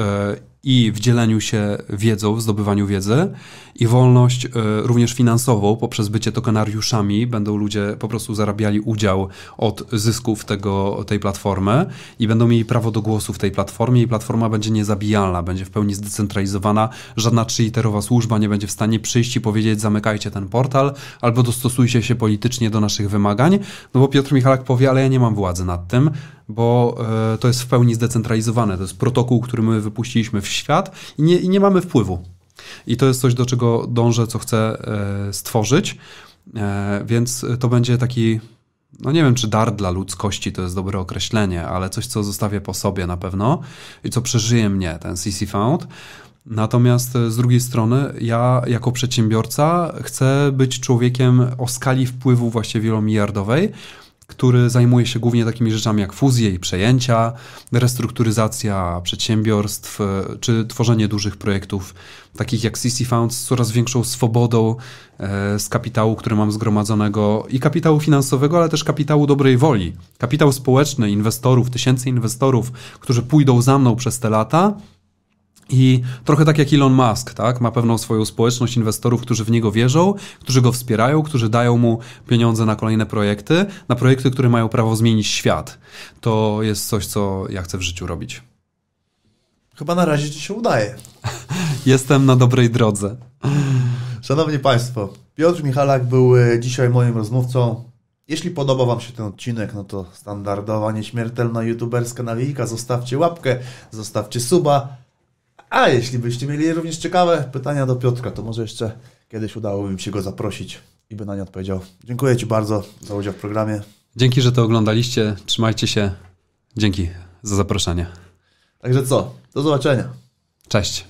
i w dzieleniu się wiedzą, w zdobywaniu wiedzy i wolność e, również finansową poprzez bycie tokenariuszami. Będą ludzie po prostu zarabiali udział od zysków tego, tej platformy i będą mieli prawo do głosu w tej platformie i platforma będzie niezabijalna, będzie w pełni zdecentralizowana. Żadna trzyliterowa służba nie będzie w stanie przyjść i powiedzieć zamykajcie ten portal albo dostosujcie się politycznie do naszych wymagań, no bo Piotr Michalak powie, ale ja nie mam władzy nad tym, bo e, to jest w pełni zdecentralizowane. To jest protokół, który my wypuściliśmy w świat i nie, i nie mamy wpływu. I to jest coś, do czego dążę, co chcę e, stworzyć. E, więc to będzie taki, no nie wiem, czy dar dla ludzkości to jest dobre określenie, ale coś, co zostawię po sobie na pewno i co przeżyje mnie, ten CC Found. Natomiast z drugiej strony, ja jako przedsiębiorca chcę być człowiekiem o skali wpływu właśnie wielomiliardowej, który zajmuje się głównie takimi rzeczami jak fuzje i przejęcia, restrukturyzacja przedsiębiorstw e, czy tworzenie dużych projektów, takich jak CC Funds, z coraz większą swobodą e, z kapitału, który mam zgromadzonego i kapitału finansowego, ale też kapitału dobrej woli. Kapitał społeczny, inwestorów, tysięcy inwestorów, którzy pójdą za mną przez te lata i trochę tak jak Elon Musk, tak? Ma pewną swoją społeczność inwestorów, którzy w niego wierzą, którzy go wspierają, którzy dają mu pieniądze na kolejne projekty, na projekty, które mają prawo zmienić świat. To jest coś, co ja chcę w życiu robić. Chyba na razie ci się udaje. *laughs* Jestem na dobrej drodze. Szanowni Państwo, Piotr Michalak był e, dzisiaj moim rozmówcą. Jeśli podoba Wam się ten odcinek, no to standardowa, nieśmiertelna youtuberska nawijka. Zostawcie łapkę, zostawcie suba. A jeśli byście mieli również ciekawe pytania do Piotra, to może jeszcze kiedyś udałoby mi się go zaprosić i by na nie odpowiedział. Dziękuję Ci bardzo za udział w programie. Dzięki, że to oglądaliście. Trzymajcie się. Dzięki za zaproszenie. Także co? Do zobaczenia. Cześć.